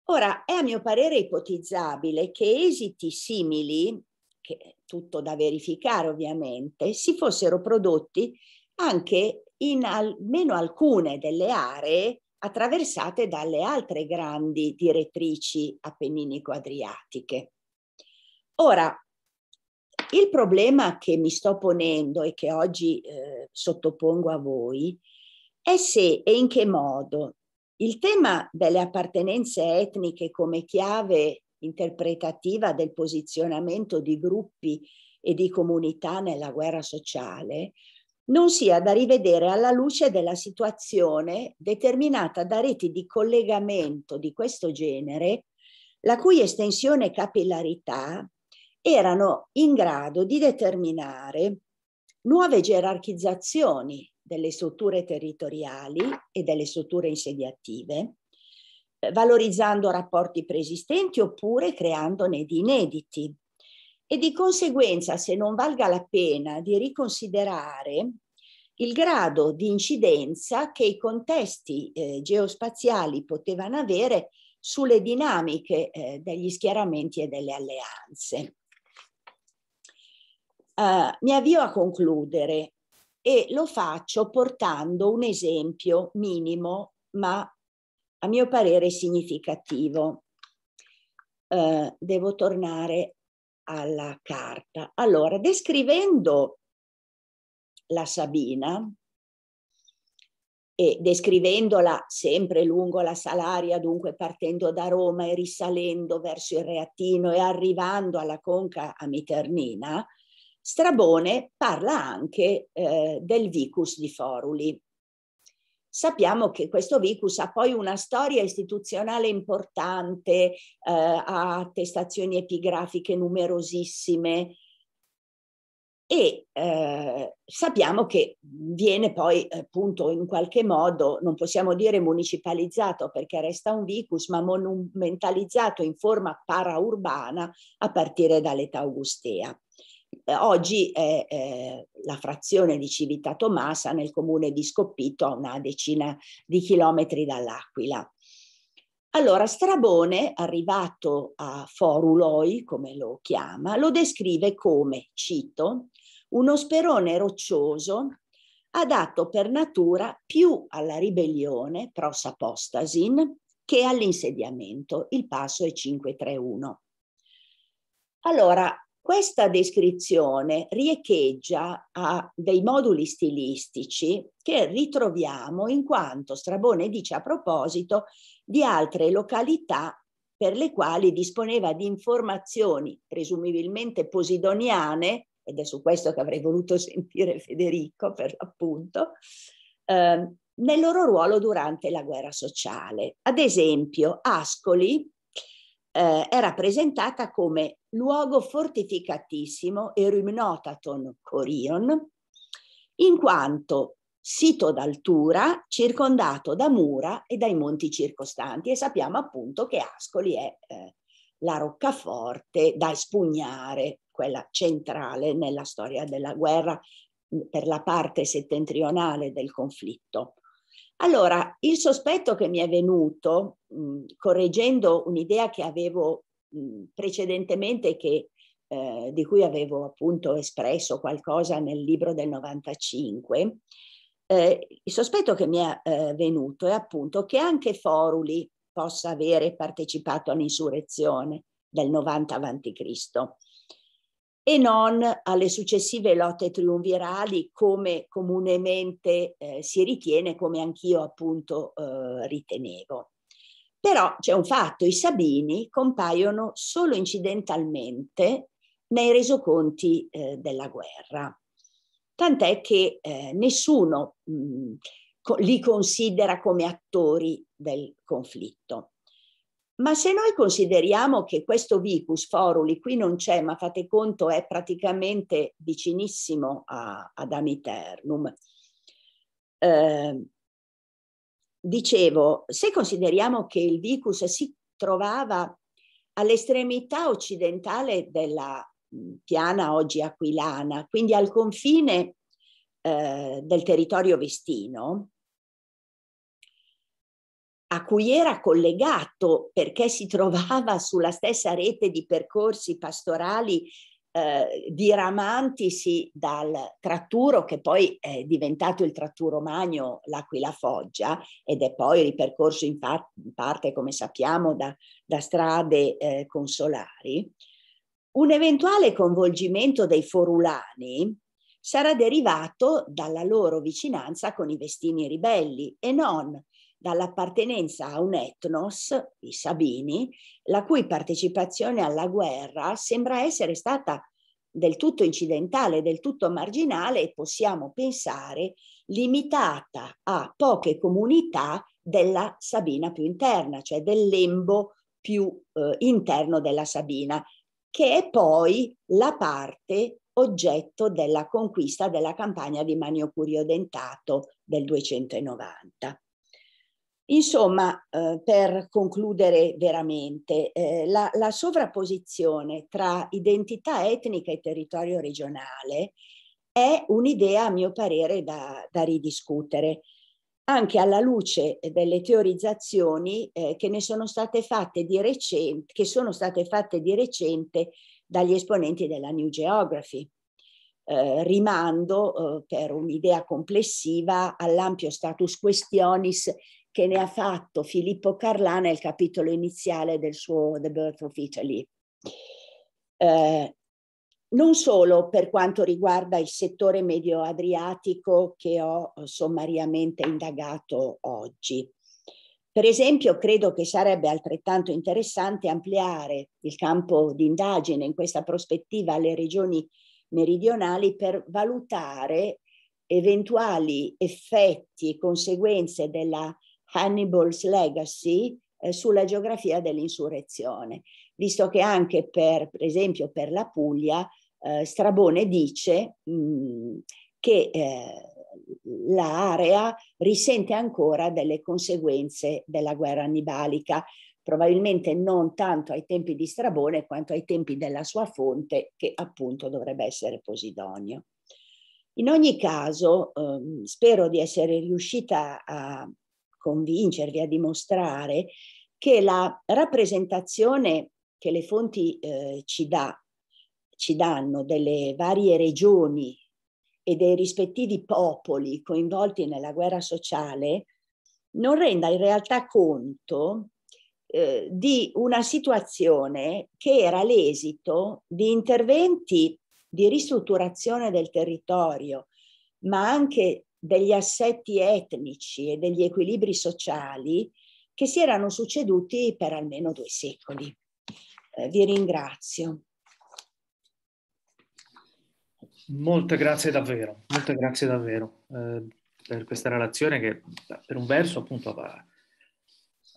[SPEAKER 2] Ora, è a mio parere ipotizzabile che esiti simili, che è tutto da verificare ovviamente, si fossero prodotti anche in almeno alcune delle aree attraversate dalle altre grandi direttrici appenninico-adriatiche. Ora, il problema che mi sto ponendo e che oggi eh, sottopongo a voi è se e in che modo il tema delle appartenenze etniche come chiave interpretativa del posizionamento di gruppi e di comunità nella guerra sociale non sia da rivedere alla luce della situazione determinata da reti di collegamento di questo genere, la cui estensione e capillarità erano in grado di determinare nuove gerarchizzazioni delle strutture territoriali e delle strutture insediative, eh, valorizzando rapporti preesistenti oppure creandone di inediti. E di conseguenza, se non valga la pena di riconsiderare il grado di incidenza che i contesti eh, geospaziali potevano avere sulle dinamiche eh, degli schieramenti e delle alleanze. Eh, mi avvio a concludere e lo faccio portando un esempio minimo, ma a mio parere significativo. Eh, devo tornare alla carta. Allora, descrivendo la Sabina, e descrivendola sempre lungo la Salaria, dunque partendo da Roma e risalendo verso il Reatino e arrivando alla conca amiternina, Strabone parla anche eh, del vicus di Foruli. Sappiamo che questo vicus ha poi una storia istituzionale importante, eh, ha attestazioni epigrafiche numerosissime e eh, sappiamo che viene poi appunto in qualche modo, non possiamo dire municipalizzato perché resta un vicus, ma monumentalizzato in forma paraurbana a partire dall'età augustea. Eh, oggi è eh, la frazione di Civita Tomasa nel comune di Scoppito, a una decina di chilometri dall'Aquila. Allora, Strabone, arrivato a Foruloi, come lo chiama, lo descrive come, cito, uno sperone roccioso adatto per natura più alla ribellione, pros apostasin, che all'insediamento. Il passo è 531. Allora, questa descrizione riecheggia a dei moduli stilistici che ritroviamo in quanto Strabone dice a proposito di altre località per le quali disponeva di informazioni presumibilmente posidoniane, ed è su questo che avrei voluto sentire Federico per l'appunto, eh, nel loro ruolo durante la guerra sociale. Ad esempio, Ascoli eh, è rappresentata come luogo fortificatissimo, Erumnotaton Corion, in quanto sito d'altura circondato da mura e dai monti circostanti e sappiamo appunto che Ascoli è eh, la roccaforte da espugnare, quella centrale nella storia della guerra per la parte settentrionale del conflitto. Allora, il sospetto che mi è venuto, mh, correggendo un'idea che avevo precedentemente che, eh, di cui avevo appunto espresso qualcosa nel libro del 95, eh, il sospetto che mi è eh, venuto è appunto che anche Foruli possa avere partecipato all'insurrezione del 90 a.C. e non alle successive lotte triunvirali come comunemente eh, si ritiene, come anch'io appunto eh, ritenevo. Però c'è un fatto, i Sabini compaiono solo incidentalmente nei resoconti eh, della guerra, tant'è che eh, nessuno mh, mm, li considera come attori del conflitto. Ma se noi consideriamo che questo vicus foruli qui non c'è, ma fate conto è praticamente vicinissimo a, ad Amiternum, eh, dicevo, se consideriamo che il vicus si trovava all'estremità occidentale della mm, piana oggi aquilana, quindi al confine eh, del territorio vestino, a cui era collegato perché si trovava sulla stessa rete di percorsi pastorali eh, diramantisi dal tratturo che poi è diventato il tratturo magno l'Aquila Foggia ed è poi ripercorso in, fa- in parte, come sappiamo, da, da strade eh, consolari, un eventuale coinvolgimento dei forulani sarà derivato dalla loro vicinanza con i Vestini ribelli e non dall'appartenenza a un etnos, i Sabini, la cui partecipazione alla guerra sembra essere stata del tutto incidentale, del tutto marginale e possiamo pensare limitata a poche comunità della Sabina più interna, cioè del lembo più eh, interno della Sabina, che è poi la parte oggetto della conquista della campagna di Manio Curio Dentato del 290. Insomma, eh, per concludere veramente, eh, la, la, sovrapposizione tra identità etnica e territorio regionale è un'idea, a mio parere, da, da ridiscutere, anche alla luce delle teorizzazioni eh, che, ne sono state fatte di recente, che sono state fatte di recente dagli esponenti della New Geography. Eh, rimando eh, per un'idea complessiva all'ampio status questionis che ne ha fatto Filippo Carlà nel capitolo iniziale del suo The Birth of Italy. Eh, non solo per quanto riguarda il settore medio-adriatico che ho eh, sommariamente indagato oggi. Per esempio, credo che sarebbe altrettanto interessante ampliare il campo di indagine in questa prospettiva alle regioni meridionali per valutare eventuali effetti e conseguenze della Hannibal's Legacy eh, sulla geografia dell'insurrezione, visto che anche per, per esempio per la Puglia eh, Strabone dice mh, mm, che eh, l'area risente ancora delle conseguenze della guerra annibalica, probabilmente non tanto ai tempi di Strabone quanto ai tempi della sua fonte, che appunto dovrebbe essere Posidonio. In ogni caso, ehm, spero di essere riuscita a convincervi, a dimostrare che la rappresentazione che le fonti eh, ci, dà, ci danno delle varie regioni e dei rispettivi popoli coinvolti nella guerra sociale non renda in realtà conto eh, di una situazione che era l'esito di interventi di ristrutturazione del territorio, ma anche degli assetti etnici e degli equilibri sociali che si erano succeduti per almeno due secoli. Eh, vi ringrazio.
[SPEAKER 1] Molte grazie davvero, molte grazie davvero eh, per questa relazione che per un verso appunto ha,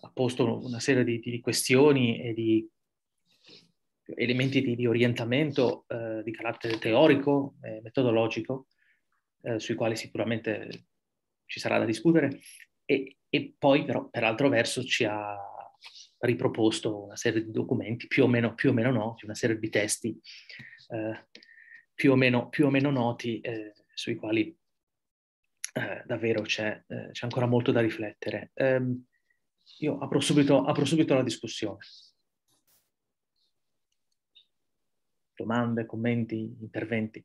[SPEAKER 1] ha posto una serie di, di, questioni e di elementi di, di orientamento eh, di carattere teorico e metodologico eh, sui quali sicuramente ci sarà da discutere, e, e poi però per altro verso ci ha riproposto una serie di documenti, più o meno, più o meno noti, una serie di testi eh, più, o meno, più, o meno, noti eh, sui quali eh, davvero c'è, eh, c'è, ancora molto da riflettere. Ehm, io apro subito, apro subito, la discussione. Domande, commenti, interventi?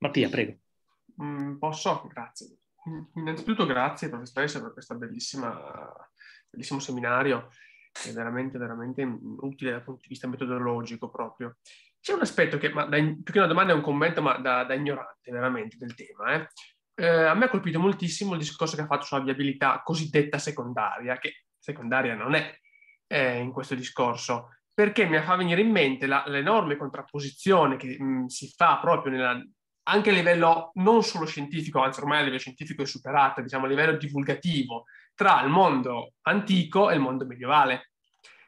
[SPEAKER 1] Mattia, prego.
[SPEAKER 3] Mm, posso? Grazie. Mm, innanzitutto grazie professoressa per questo bellissimo seminario, è veramente, veramente utile dal punto di vista metodologico proprio. C'è un aspetto che, da, più che una domanda è un commento, ma da, da ignorante veramente del tema. Eh. Eh, a me ha colpito moltissimo il discorso che ha fatto sulla viabilità cosiddetta secondaria, che secondaria non è eh, in questo discorso, perché mi fa venire in mente la, l'enorme contrapposizione che mh, mm, si fa proprio nella anche a livello non solo scientifico, anzi ormai a livello scientifico è superata, diciamo a livello divulgativo, tra il mondo antico e il mondo medievale.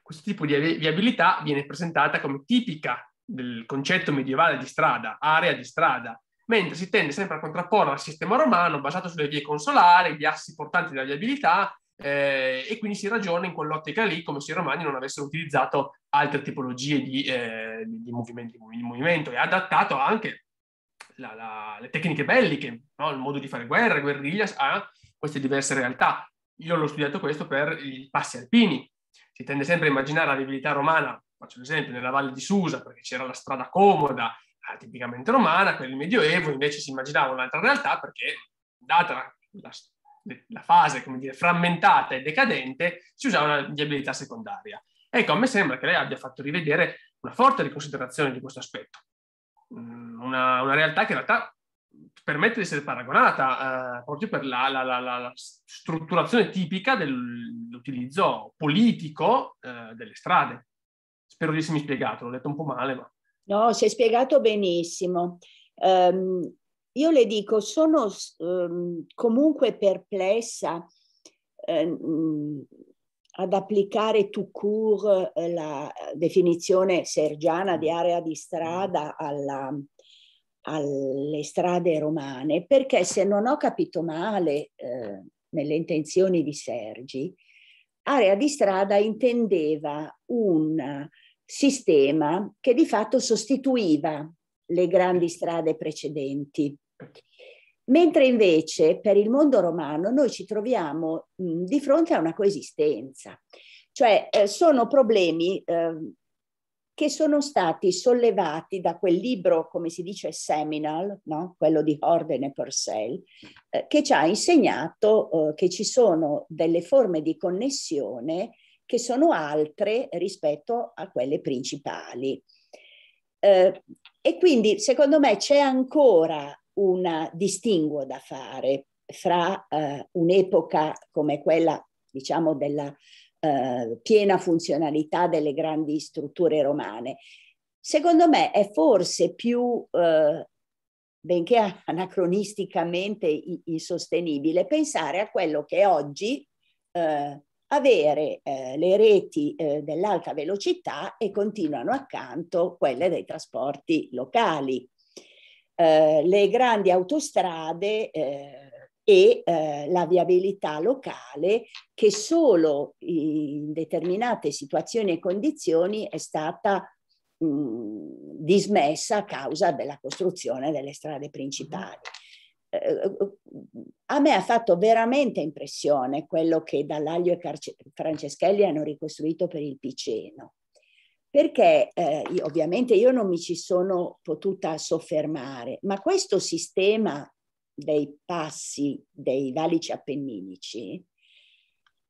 [SPEAKER 3] Questo tipo di viabilità viene presentata come tipica del concetto medievale di strada, area di strada, mentre si tende sempre a contrapporre al sistema romano basato sulle vie consolari, gli assi portanti della viabilità, eh, e quindi si ragiona in quell'ottica lì come se i romani non avessero utilizzato altre tipologie di, eh, di, movimento, di movimento e adattato anche la, la, le tecniche belliche, no? il modo di fare guerra, guerriglia, a ah, queste diverse realtà. Io l'ho studiato questo per i passi alpini. Si tende sempre a immaginare la viabilità romana, faccio l'esempio, nella valle di Susa, perché c'era la strada comoda, eh, tipicamente romana, per il Medioevo, invece si immaginava un'altra realtà perché, data la, la, la fase dire, frammentata e decadente, si usava una viabilità secondaria. Ecco, a me sembra che lei abbia fatto rivedere una forte riconsiderazione di questo aspetto. Mm, una, una realtà che in realtà permette di essere paragonata eh, proprio per la, la, la, la, strutturazione tipica dell'utilizzo politico eh, delle strade. Spero di essermi spiegato, l'ho detto un po' male, ma...
[SPEAKER 2] No, si è spiegato benissimo. Um, io le dico, sono um, comunque perplessa um, ad applicare tout court eh, la eh, definizione sergiana di area di strada alla, alle strade romane, perché se non ho capito male eh, nelle intenzioni di Sergi, area di strada intendeva un sistema che di fatto sostituiva le grandi strade precedenti Mentre invece per il mondo romano noi ci troviamo mh, di fronte a una coesistenza, cioè eh, sono problemi eh, che sono stati sollevati da quel libro, come si dice, seminal, no? quello di Horden e Purcell, eh, che ci ha insegnato eh, che ci sono delle forme di connessione che sono altre rispetto a quelle principali. Eh, e quindi secondo me c'è ancora un distinguo da fare fra eh, un'epoca come quella, diciamo, della eh, piena funzionalità delle grandi strutture romane. Secondo me è forse più, eh, benché anacronisticamente insostenibile, pensare a quello che oggi eh, avere eh, le reti eh, dell'alta velocità e continuano accanto quelle dei trasporti locali eh, le grandi autostrade eh, e eh, la viabilità locale che solo in determinate situazioni e condizioni è stata mh, dismessa a causa della costruzione delle strade principali. Eh, a me ha fatto veramente impressione quello che Dall'Aglio e Carce- Franceschelli hanno ricostruito per il Piceno perché eh, io, ovviamente io non mi ci sono potuta soffermare, ma questo sistema dei passi dei valici appenninici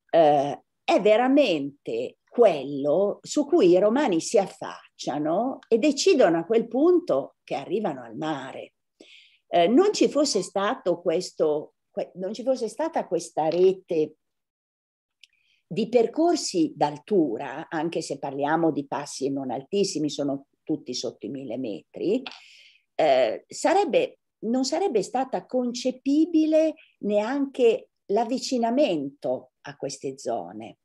[SPEAKER 2] eh, è veramente quello su cui i romani si affacciano e decidono a quel punto che arrivano al mare. Eh, non, ci fosse stato questo, que- non ci fosse stata questa rete di percorsi d'altura, anche se parliamo di passi non altissimi, sono tutti sotto i mille metri, eh, sarebbe, non sarebbe stata concepibile neanche l'avvicinamento a queste zone.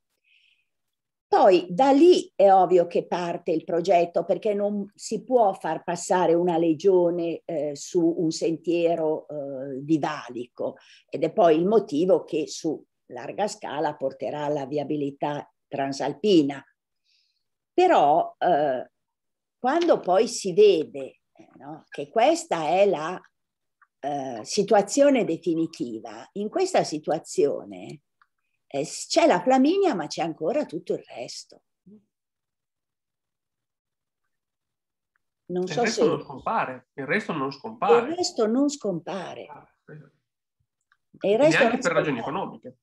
[SPEAKER 2] Poi da lì è ovvio che parte il progetto perché non si può far passare una legione eh, su un sentiero eh, di valico ed è poi il motivo che su larga scala porterà alla viabilità transalpina. Però eh, quando poi si vede no, che questa è la eh, situazione definitiva, in questa situazione eh, c'è la Flaminia ma c'è ancora tutto il resto.
[SPEAKER 3] Non il so resto se... non scompare, il resto non
[SPEAKER 2] scompare. Il resto non scompare. Ah, il resto neanche per scompare.
[SPEAKER 3] ragioni economiche.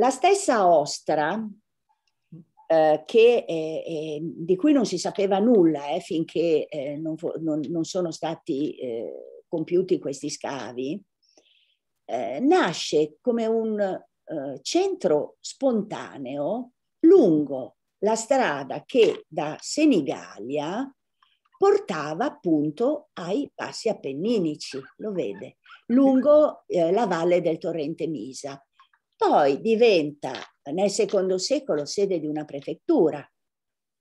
[SPEAKER 2] La stessa ostra, eh, che, eh, eh, di cui non si sapeva nulla eh, finché eh, non, non, non, sono stati eh, compiuti questi scavi, nasce come un centro spontaneo lungo la strada che da Senigallia portava appunto ai passi appenninici, lo vede, lungo eh, la valle del torrente Misa. Poi diventa nel secondo secolo sede di una prefettura,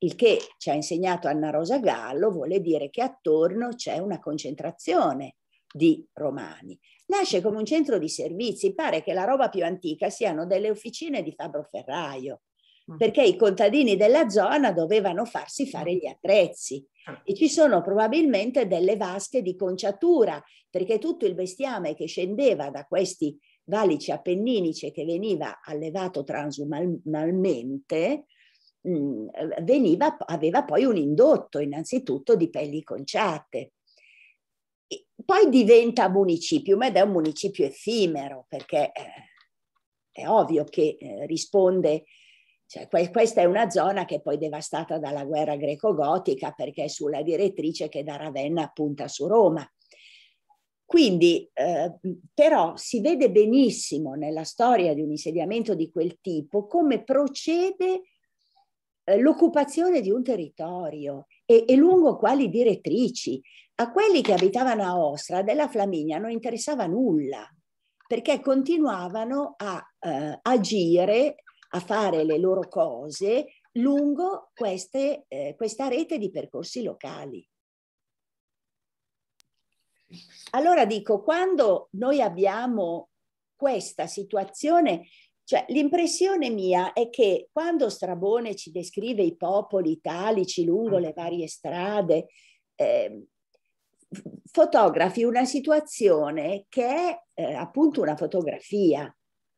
[SPEAKER 2] il che ci ha insegnato Anna Rosa Gallo vuole dire che attorno c'è una concentrazione di romani. Nasce come un centro di servizi, pare che la roba più antica siano delle officine di fabbro ferraio, mm. perché i contadini della zona dovevano farsi mm. fare gli attrezzi ah. e ci sono probabilmente delle vasche di conciatura, perché tutto il bestiame che scendeva da questi valice appenninice che veniva allevato transumanalmente mm, veniva, aveva poi un indotto innanzitutto di pelli conciate. E poi diventa municipio, ma è un municipio effimero perché eh, è ovvio che eh, risponde cioè, questa è una zona che è poi devastata dalla guerra greco-gotica perché è sulla direttrice che da Ravenna punta su Roma. Quindi eh, però si vede benissimo nella storia di un insediamento di quel tipo come procede eh, l'occupazione di un territorio e, e, lungo quali direttrici. A quelli che abitavano a Ostra della Flaminia non interessava nulla perché continuavano a eh, agire, a fare le loro cose lungo queste, eh, questa rete di percorsi locali. Allora dico, quando noi abbiamo questa situazione, cioè, l'impressione mia è che quando Strabone ci descrive i popoli italici lungo mm. le varie strade, eh, fotografi una situazione che è eh, appunto una fotografia,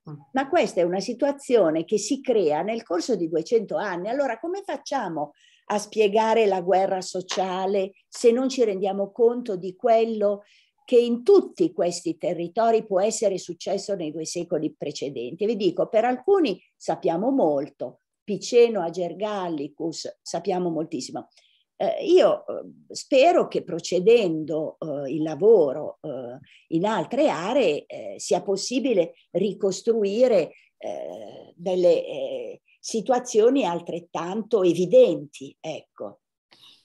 [SPEAKER 2] mm. ma questa è una situazione che si crea nel corso di 200 anni. Allora come facciamo a spiegare la guerra sociale se non ci rendiamo conto di quello che in tutti questi territori può essere successo nei due secoli precedenti. Vi dico, per alcuni sappiamo molto, Piceno a Gergallicus sappiamo moltissimo. Eh, io eh, spero che procedendo eh, il lavoro eh, in altre aree eh, sia possibile ricostruire eh, delle situazioni altrettanto evidenti. Ecco.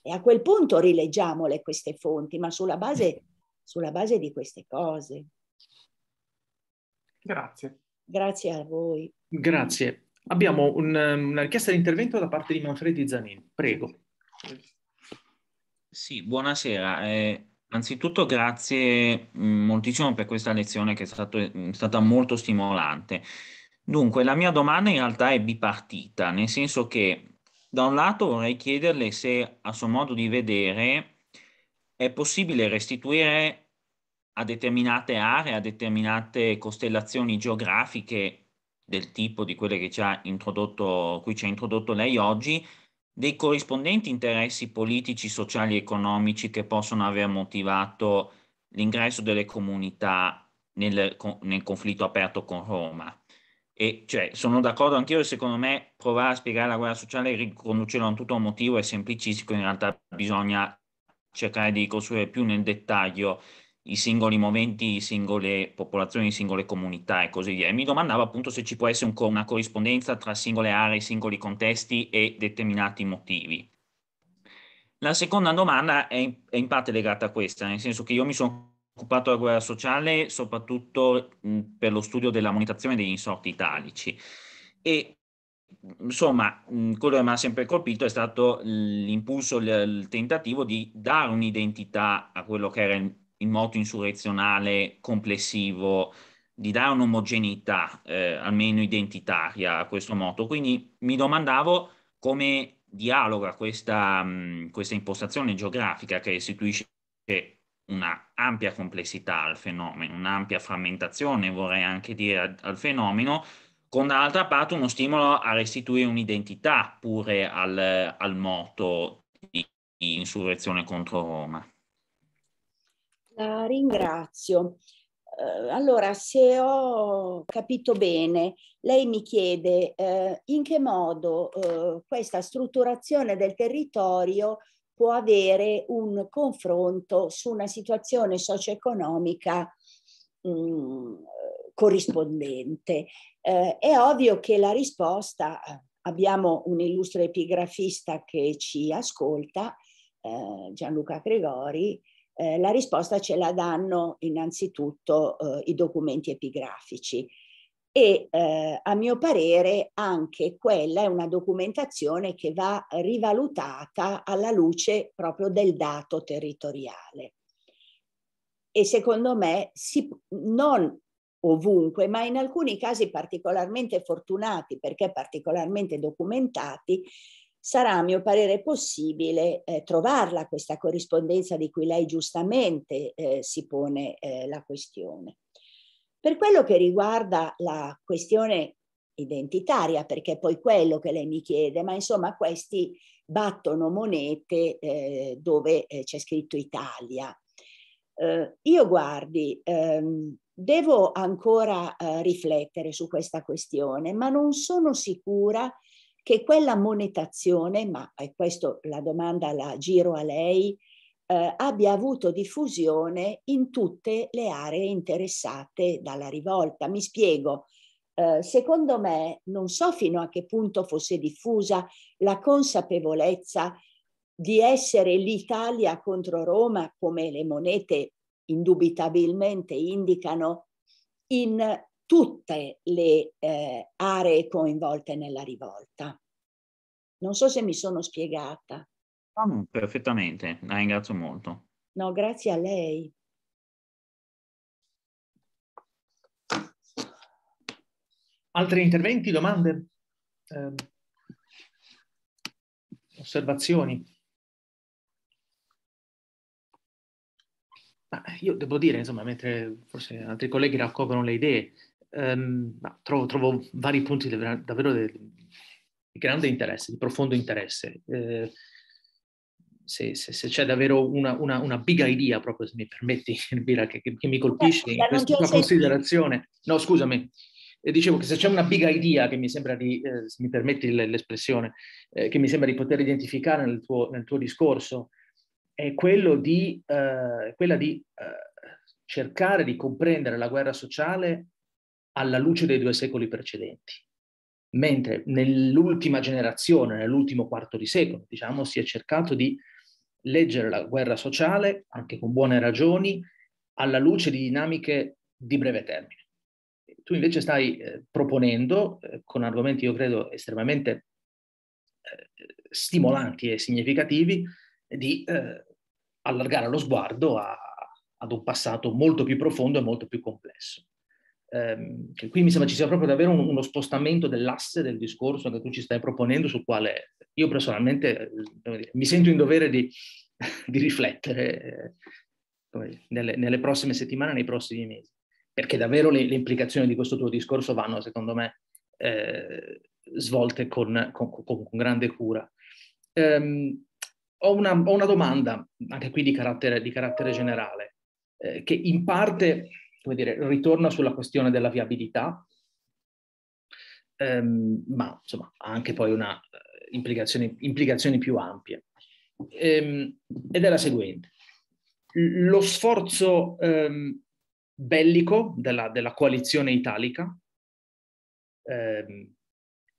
[SPEAKER 2] E a quel punto rileggiamole queste fonti, ma sulla base, sulla base di queste cose. Grazie. Grazie a voi.
[SPEAKER 1] Grazie. Abbiamo un, una richiesta di intervento da parte di Manfredi
[SPEAKER 4] Zanin. Prego. Sì, buonasera. Eh, anzitutto grazie mm, moltissimo per questa lezione che è, stato, è stata molto stimolante. Dunque, la mia domanda in realtà è bipartita, nel senso che da un lato vorrei chiederle se a suo modo di vedere è possibile restituire a determinate aree, a determinate costellazioni geografiche del tipo di quelle che ci ha introdotto, cui ci ha introdotto lei oggi, dei corrispondenti interessi politici, sociali e economici che possono aver motivato l'ingresso delle comunità nel, nel conflitto aperto con Roma. E cioè, sono d'accordo anch'io, secondo me provare a spiegare la guerra sociale e riconducerla a tutto un motivo è semplicissimo, in realtà bisogna cercare di costruire più nel dettaglio i singoli momenti, le singole popolazioni, le singole comunità e così via. E mi domandavo appunto se ci può essere un, una corrispondenza tra singole aree, singoli contesti e determinati motivi. La seconda domanda è in, è in parte legata a questa, nel senso che io mi sono occupato della guerra sociale soprattutto mh, per lo studio della monetazione degli insorti italici e insomma mh, quello che mi ha sempre colpito è stato l'impulso, il, il tentativo di dare un'identità a quello che era il, il moto insurrezionale complessivo, di dare un'omogeneità eh, almeno identitaria a questo moto. Quindi mi domandavo come dialoga questa, mh, questa impostazione geografica che istituisce una ampia complessità al fenomeno, un'ampia frammentazione, vorrei anche dire, al fenomeno, con dall'altra parte uno stimolo a restituire un'identità pure al, al moto di, di insurrezione contro Roma.
[SPEAKER 2] La ringrazio. Eh, allora, se ho capito bene, lei mi chiede eh, in che modo eh, questa strutturazione del territorio può avere un confronto su una situazione socio-economica mh, mm, corrispondente. Eh, è ovvio che la risposta, eh, abbiamo un illustre epigrafista che ci ascolta, eh, Gianluca Gregori, eh, la risposta ce la danno innanzitutto eh, i documenti epigrafici e eh, a mio parere anche quella è una documentazione che va rivalutata alla luce proprio del dato territoriale. E secondo me si, non ovunque, ma in alcuni casi particolarmente fortunati perché particolarmente documentati, sarà a mio parere possibile eh, trovarla questa corrispondenza di cui lei giustamente eh, si pone eh, la questione. Per quello che riguarda la questione identitaria, perché è poi quello che lei mi chiede, ma insomma questi battono monete eh, dove eh, c'è scritto Italia. Eh, io guardi, ehm, devo ancora eh, riflettere su questa questione, ma non sono sicura che quella monetazione, ma questo la domanda la giro a lei, eh, abbia avuto diffusione in tutte le aree interessate dalla rivolta. Mi spiego, eh, secondo me non so fino a che punto fosse diffusa la consapevolezza di essere l'Italia contro Roma, come le monete indubitabilmente indicano, in tutte le eh, aree coinvolte nella rivolta. Non so se mi sono spiegata.
[SPEAKER 4] No, ah, perfettamente, la ringrazio molto.
[SPEAKER 2] No, grazie a lei.
[SPEAKER 1] Altri interventi, domande, eh, osservazioni? Ma io devo dire, insomma, mentre forse altri colleghi raccolgono le idee, ehm, trovo, trovo, vari punti davvero di grande interesse, di profondo interesse. Eh, se, se, se, c'è davvero una, una, una big idea, proprio se mi permetti, Elvira, che, che, che, mi colpisce in questa tua considerazione. No, scusami. E dicevo che se c'è una big idea che mi sembra di, eh, se mi permetti l'espressione, eh, che mi sembra di poter identificare nel tuo, nel tuo discorso, è di, eh, quella di eh, cercare di comprendere la guerra sociale alla luce dei due secoli precedenti mentre nell'ultima generazione, nell'ultimo quarto di secolo, diciamo, si è cercato di leggere la guerra sociale, anche con buone ragioni, alla luce di dinamiche di breve termine. Tu invece stai eh, proponendo, eh, con argomenti io credo estremamente eh, stimolanti e significativi, di eh, allargare lo sguardo a, ad un passato molto più profondo e molto più complesso. Ehm, che qui mi sembra ci sia proprio davvero un, uno spostamento dell'asse del discorso che tu ci stai proponendo, sul quale io personalmente eh, mi sento in dovere di, di riflettere eh, nelle, nelle, prossime settimane, nei prossimi mesi, perché davvero le, le implicazioni di questo tuo discorso vanno, secondo me, eh, svolte con, con, con, con, grande cura. Um, ho, una, ho, una, domanda, anche qui di carattere, di carattere generale, eh, che in parte come dire, ritorna sulla questione della viabilità, ehm, ma insomma ha anche poi una eh, implicazione, implicazioni più ampie. Ehm, ed è la seguente. Lo sforzo ehm, bellico della, della, coalizione italica ehm,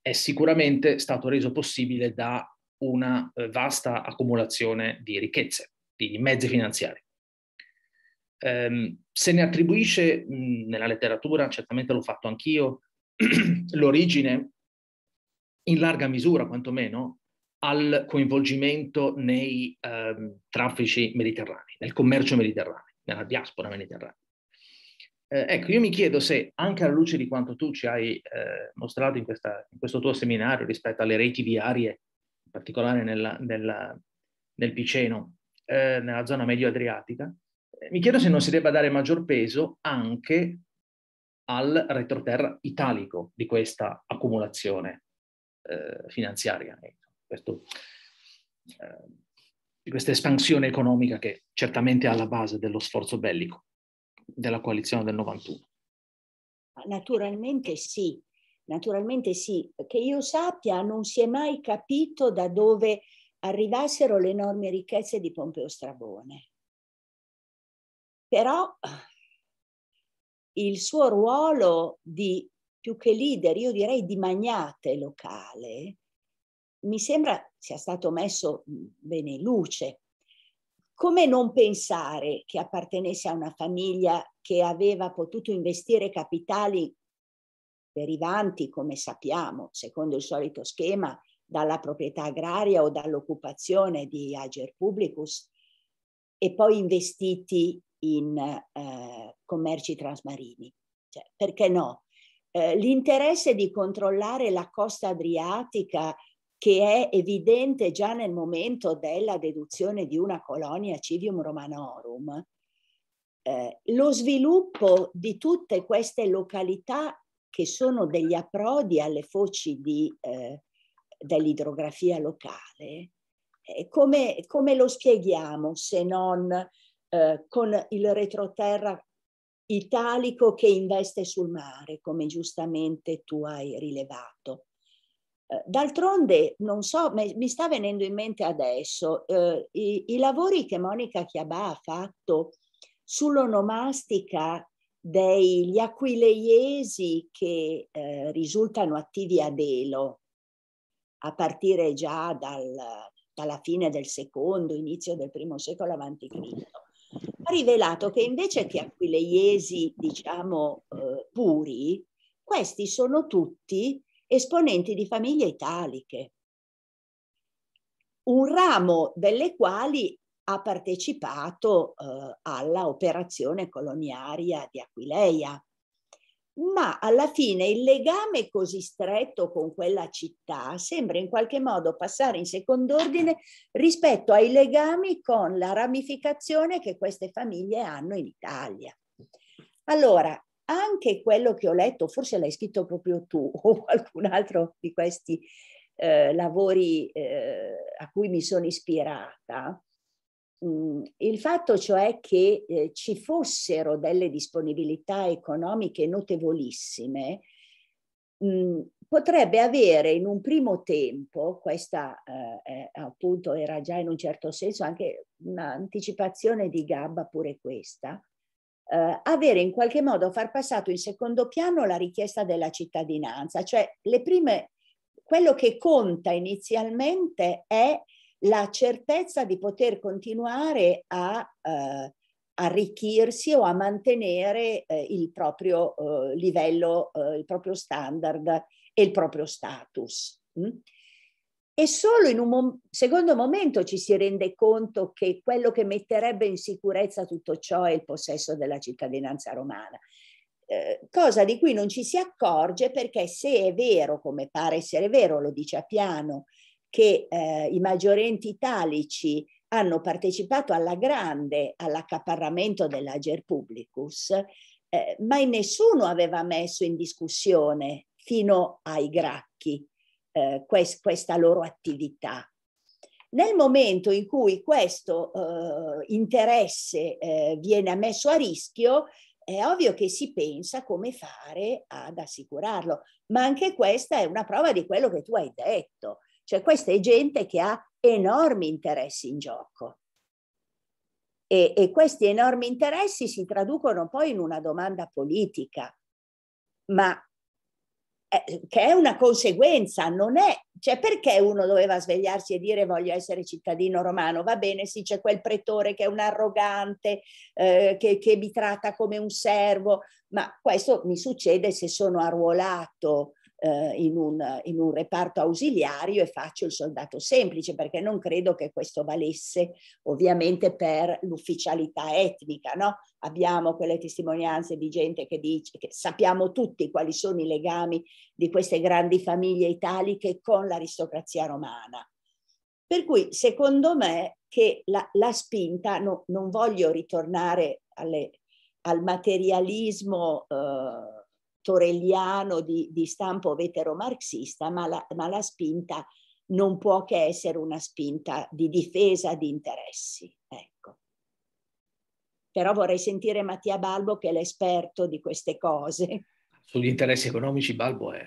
[SPEAKER 1] è sicuramente stato reso possibile da una eh, vasta accumulazione di ricchezze, di mezzi finanziari. Ehm, se ne attribuisce mh, nella letteratura, certamente l'ho fatto anch'io, l'origine in larga misura quantomeno al coinvolgimento nei ehm, traffici mediterranei, nel commercio mediterraneo, nella diaspora mediterranea. Eh, ecco, io mi chiedo se anche alla luce di quanto tu ci hai eh, mostrato in, questa, in, questo tuo seminario rispetto alle reti viarie, in particolare nella, nella, nel Piceno, eh, nella zona medio-adriatica, mi chiedo se non si debba dare maggior peso anche al retroterra italico di questa accumulazione eh, finanziaria, eh, Questo, eh, di questa espansione economica che certamente è alla base dello sforzo bellico della coalizione del 91.
[SPEAKER 2] Naturalmente sì, naturalmente sì. Che io sappia non si è mai capito da dove arrivassero le enormi ricchezze di Pompeo Strabone. Però il suo ruolo di più che leader, io direi di magnate locale, mi sembra sia stato messo bene in luce. Come non pensare che appartenesse a una famiglia che aveva potuto investire capitali derivanti, come sappiamo, secondo il solito schema, dalla proprietà agraria o dall'occupazione di Ager Publicus e poi investiti in eh, commerci transmarini. Cioè, perché no? Eh, l'interesse di controllare la costa adriatica che è evidente già nel momento della deduzione di una colonia civium romanorum, eh, lo sviluppo di tutte queste località che sono degli approdi alle foci di, eh, dell'idrografia locale, eh, come, come, lo spieghiamo se non eh, con il retroterra italico che investe sul mare, come giustamente tu hai rilevato. Eh, d'altronde, non so, mi sta venendo in mente adesso, eh, i, i, lavori che Monica Chiabà ha fatto sull'onomastica degli aquileiesi che eh, risultano attivi a Delo, a partire già dal, dalla fine del secondo, inizio del primo secolo a.C ha rivelato che invece che aquileiesi, diciamo, eh, puri, questi sono tutti esponenti di famiglie italiche, un ramo delle quali ha partecipato eh, alla operazione coloniaria di Aquileia ma alla fine il legame così stretto con quella città sembra in qualche modo passare in secondo ordine rispetto ai legami con la ramificazione che queste famiglie hanno in Italia. Allora, anche quello che ho letto, forse l'hai scritto proprio tu o qualcun altro di questi eh, lavori eh, a cui mi sono ispirata, il fatto cioè che eh, ci fossero delle disponibilità economiche notevolissime mh, potrebbe avere in un primo tempo, questa eh, eh, appunto era già in un certo senso anche un'anticipazione di Gabba pure questa, eh, avere in qualche modo far passato in secondo piano la richiesta della cittadinanza, cioè le prime, quello che conta inizialmente è la certezza di poter continuare a eh, arricchirsi o a mantenere eh, il proprio eh, livello, eh, il proprio standard e il proprio status. Mm? E solo in un mom- secondo momento ci si rende conto che quello che metterebbe in sicurezza tutto ciò è il possesso della cittadinanza romana. Eh, cosa di cui non ci si accorge perché se è vero, come pare essere vero, lo dice a piano, che eh, i maggiorenti italici hanno partecipato alla grande all'accaparramento dell'ager publicus, eh, mai nessuno aveva messo in discussione fino ai gracchi eh, quest, questa loro attività. Nel momento in cui questo eh, interesse eh, viene messo a rischio, è ovvio che si pensa come fare ad assicurarlo, ma anche questa è una prova di quello che tu hai detto. Cioè questa è gente che ha enormi interessi in gioco. E, e questi enormi interessi si traducono poi in una domanda politica, ma eh, che è una conseguenza, non è, cioè perché uno doveva svegliarsi e dire voglio essere cittadino romano, va bene, sì c'è quel pretore che è un arrogante, eh, che, che, mi tratta come un servo, ma questo mi succede se sono arruolato eh, in, un, in, un, reparto ausiliario e faccio il soldato semplice perché non credo che questo valesse ovviamente per l'ufficialità etnica. No? Abbiamo quelle testimonianze di gente che dice che sappiamo tutti quali sono i legami di queste grandi famiglie italiche con l'aristocrazia romana. Per cui secondo me che la, la spinta, no, non voglio ritornare alle, al materialismo eh, torelliano di, di stampo vetero-marxista, ma la, ma la spinta non può che essere una spinta di difesa di interessi. Ecco. Però vorrei sentire Mattia Balbo che è l'esperto di queste cose. Sugli interessi economici Balbo è...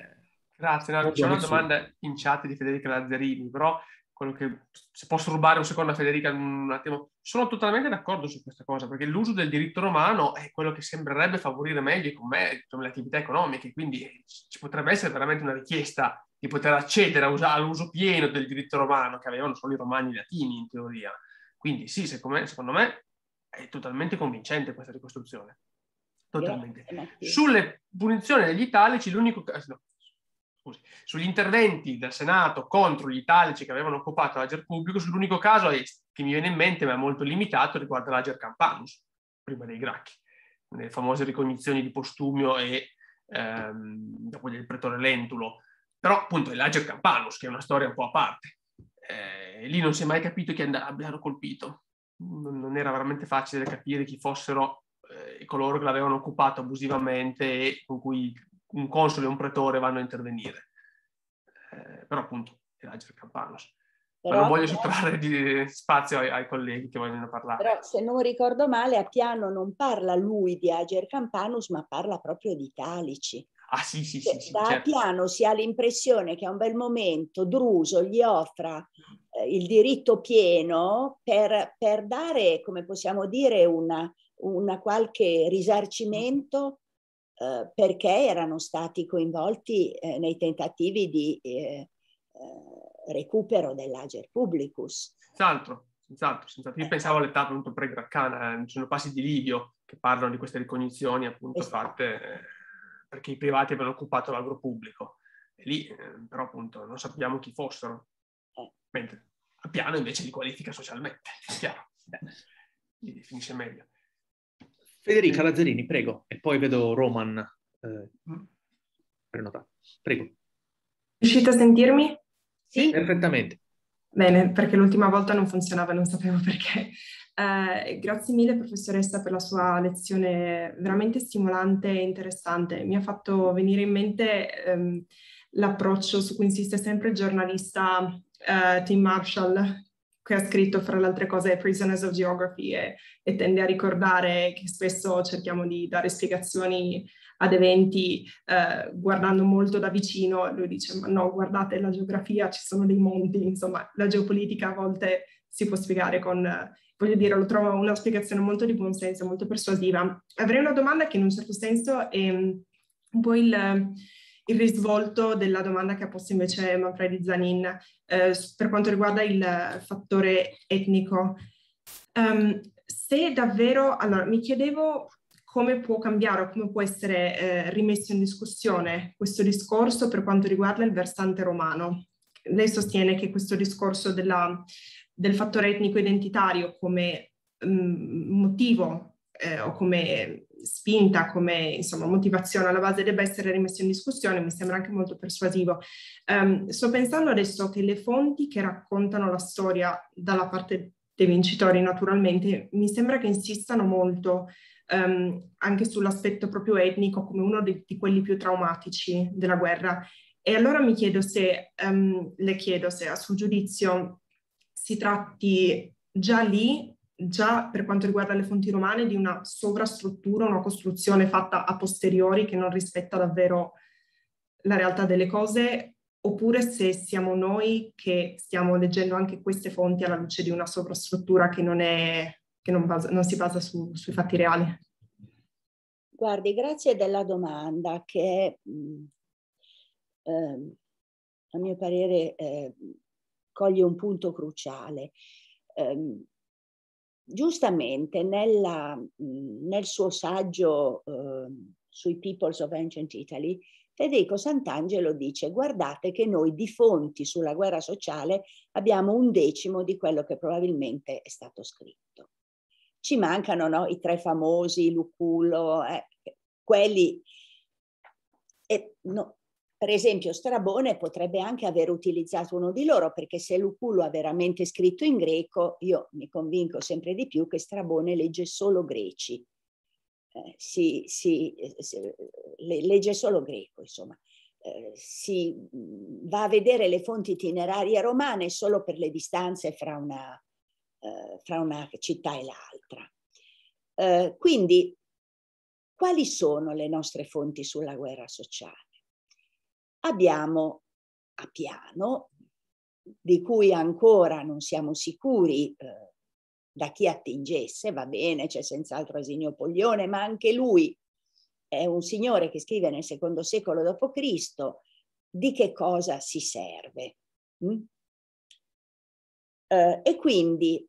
[SPEAKER 3] Grazie, no, c'è una domanda in chat di Federica Lazzarini, però quello che se posso rubare un secondo a Federica un attimo, sono totalmente d'accordo su questa cosa, perché l'uso del diritto romano è quello che sembrerebbe favorire meglio me, le attività economiche, quindi ci potrebbe essere veramente una richiesta di poter accedere all'uso pieno del diritto romano che avevano solo i romani e i latini in teoria. Quindi sì, secondo me, secondo me è totalmente convincente questa ricostruzione. Totalmente. Sulle punizioni degli italici, l'unico caso, no, scusi, sugli interventi del Senato contro gli italici che avevano occupato l'Ager pubblico, sull'unico caso che mi viene in mente, ma è molto limitato, riguarda l'Ager Campanus, prima dei Gracchi, le famose ricognizioni di Postumio e ehm, del pretore Lentulo. Però appunto è l'Ager Campanus, che è una storia un po' a parte. Eh, lì non si è mai capito chi abbiano colpito. Non, non era veramente facile capire chi fossero eh, coloro che l'avevano occupato abusivamente e con cui un console e un pretore vanno a intervenire. Eh, però appunto, Elijah Campanos. Però, non voglio sottrarre di spazio ai, ai, colleghi che vogliono parlare. Però
[SPEAKER 2] se non ricordo male, a Piano non parla lui di Ager Campanus, ma parla proprio di Calici. Ah sì, sì, sì. Cioè, sì da certo. Piano si ha l'impressione che a un bel momento Druso gli offra eh, il diritto pieno per, per, dare, come possiamo dire, una, una qualche risarcimento eh, perché erano stati coinvolti eh, nei tentativi di eh, eh recupero dell'Ager Publicus.
[SPEAKER 3] Senz'altro, senz'altro, senz'altro. Io eh. pensavo all'età appunto pre-graccana, ci sono passi di Livio che parlano di queste ricognizioni appunto esatto. fatte perché i privati avevano occupato l'agro pubblico. E lì però appunto non sappiamo chi fossero, mentre a piano invece li qualifica socialmente, è chiaro, Beh, li definisce meglio.
[SPEAKER 1] Federica Lazzarini, prego, e poi vedo Roman mm. eh, prenotato. Prego.
[SPEAKER 5] Riuscite a sentirmi? Sì. Perfettamente. Bene, perché l'ultima volta non funzionava, non sapevo perché. Eh, grazie mille professoressa per la sua lezione veramente stimolante e interessante. Mi ha fatto venire in mente ehm, l'approccio su cui insiste sempre il giornalista eh, Tim Marshall, che ha scritto fra le altre cose Prisoners of Geography e, e, tende a ricordare che spesso cerchiamo di dare spiegazioni ad eventi eh, guardando molto da vicino, lui dice ma no guardate la geografia ci sono dei monti, insomma la geopolitica a volte si può spiegare con, eh, voglio dire lo trovo una spiegazione molto di buon senso, molto persuasiva. Avrei una domanda che in un certo senso è mm, un po' il il risvolto della domanda che ha posto invece Manfredi Zanin eh, per quanto riguarda il fattore etnico. Um, se davvero, allora mi chiedevo come può cambiare o come può essere eh, rimesso in discussione questo discorso per quanto riguarda il versante romano. Lei sostiene che questo discorso della, del fattore etnico identitario come mh, mm, motivo eh, o come spinta come insomma, motivazione alla base debba essere rimessa in discussione, mi sembra anche molto persuasivo. Um, sto pensando adesso che le fonti che raccontano la storia dalla parte dei vincitori naturalmente, mi sembra che insistano molto um, anche sull'aspetto proprio etnico come uno di, di, quelli più traumatici della guerra. E allora mi chiedo se, um, le chiedo se a suo giudizio si tratti già lì già per quanto riguarda le fonti romane di una sovrastruttura, una costruzione fatta a posteriori che non rispetta davvero la realtà delle cose, oppure se siamo noi che stiamo leggendo anche queste fonti alla luce di una sovrastruttura che non, è, che non, basa, non si basa su, sui fatti reali.
[SPEAKER 2] Guardi, grazie della domanda che eh, a mio parere eh, coglie un punto cruciale. Eh, giustamente nella, nel suo saggio eh, sui Peoples of Ancient Italy, Federico Sant'Angelo dice guardate che noi di fonti sulla guerra sociale abbiamo un decimo di quello che probabilmente è stato scritto. Ci mancano no, i tre famosi, Lucullo, eh, quelli... E no, per esempio Strabone potrebbe anche aver utilizzato uno di loro, perché se Lucullo ha veramente scritto in greco, io mi convinco sempre di più che Strabone legge solo greci, eh, si, si, si, legge solo greco, insomma. Eh, si va a vedere le fonti itinerarie romane solo per le distanze fra una, eh, fra una città e l'altra. Eh, quindi, quali sono le nostre fonti sulla guerra sociale? abbiamo Appiano, di cui ancora non siamo sicuri eh, da chi attingesse, va bene, c'è senz'altro Asinio Poglione, ma anche lui è un signore che scrive nel secondo secolo d.C. di che cosa si serve. Mm? Eh, e quindi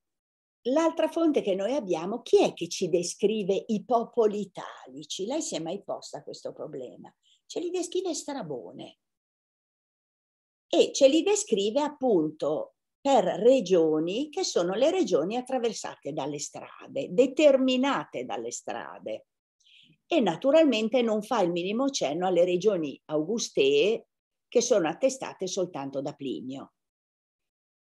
[SPEAKER 2] l'altra fonte che noi abbiamo, chi è che ci descrive i popoli italici? Lei si è mai posta questo problema? Ce li descrive Strabone e ce li descrive appunto per regioni che sono le regioni attraversate dalle strade, determinate dalle strade. E naturalmente non fa il minimo cenno alle regioni augustee che sono attestate soltanto da Plinio.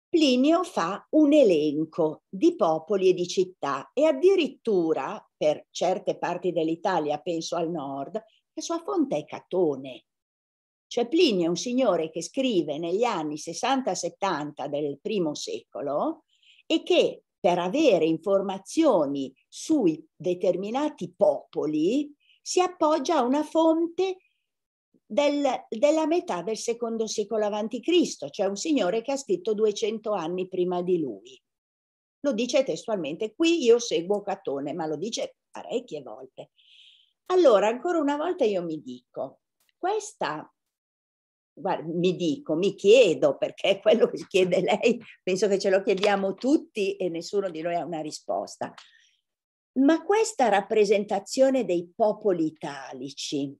[SPEAKER 2] Plinio fa un elenco di popoli e di città e addirittura per certe parti dell'Italia, penso al nord, la sua fonte è Catone. Cioè Plinio è un signore che scrive negli anni 60-70 del primo secolo e che per avere informazioni sui determinati popoli si appoggia a una fonte del, della metà del secondo secolo a.C., cioè un signore che ha scritto 200 anni prima di lui. Lo dice testualmente, qui io seguo Catone, ma lo dice parecchie volte. Allora, ancora una volta io mi dico, questa guarda, mi dico, mi chiedo, perché è quello che chiede lei, penso che ce lo chiediamo tutti e nessuno di noi ha una risposta. Ma questa rappresentazione dei popoli italici,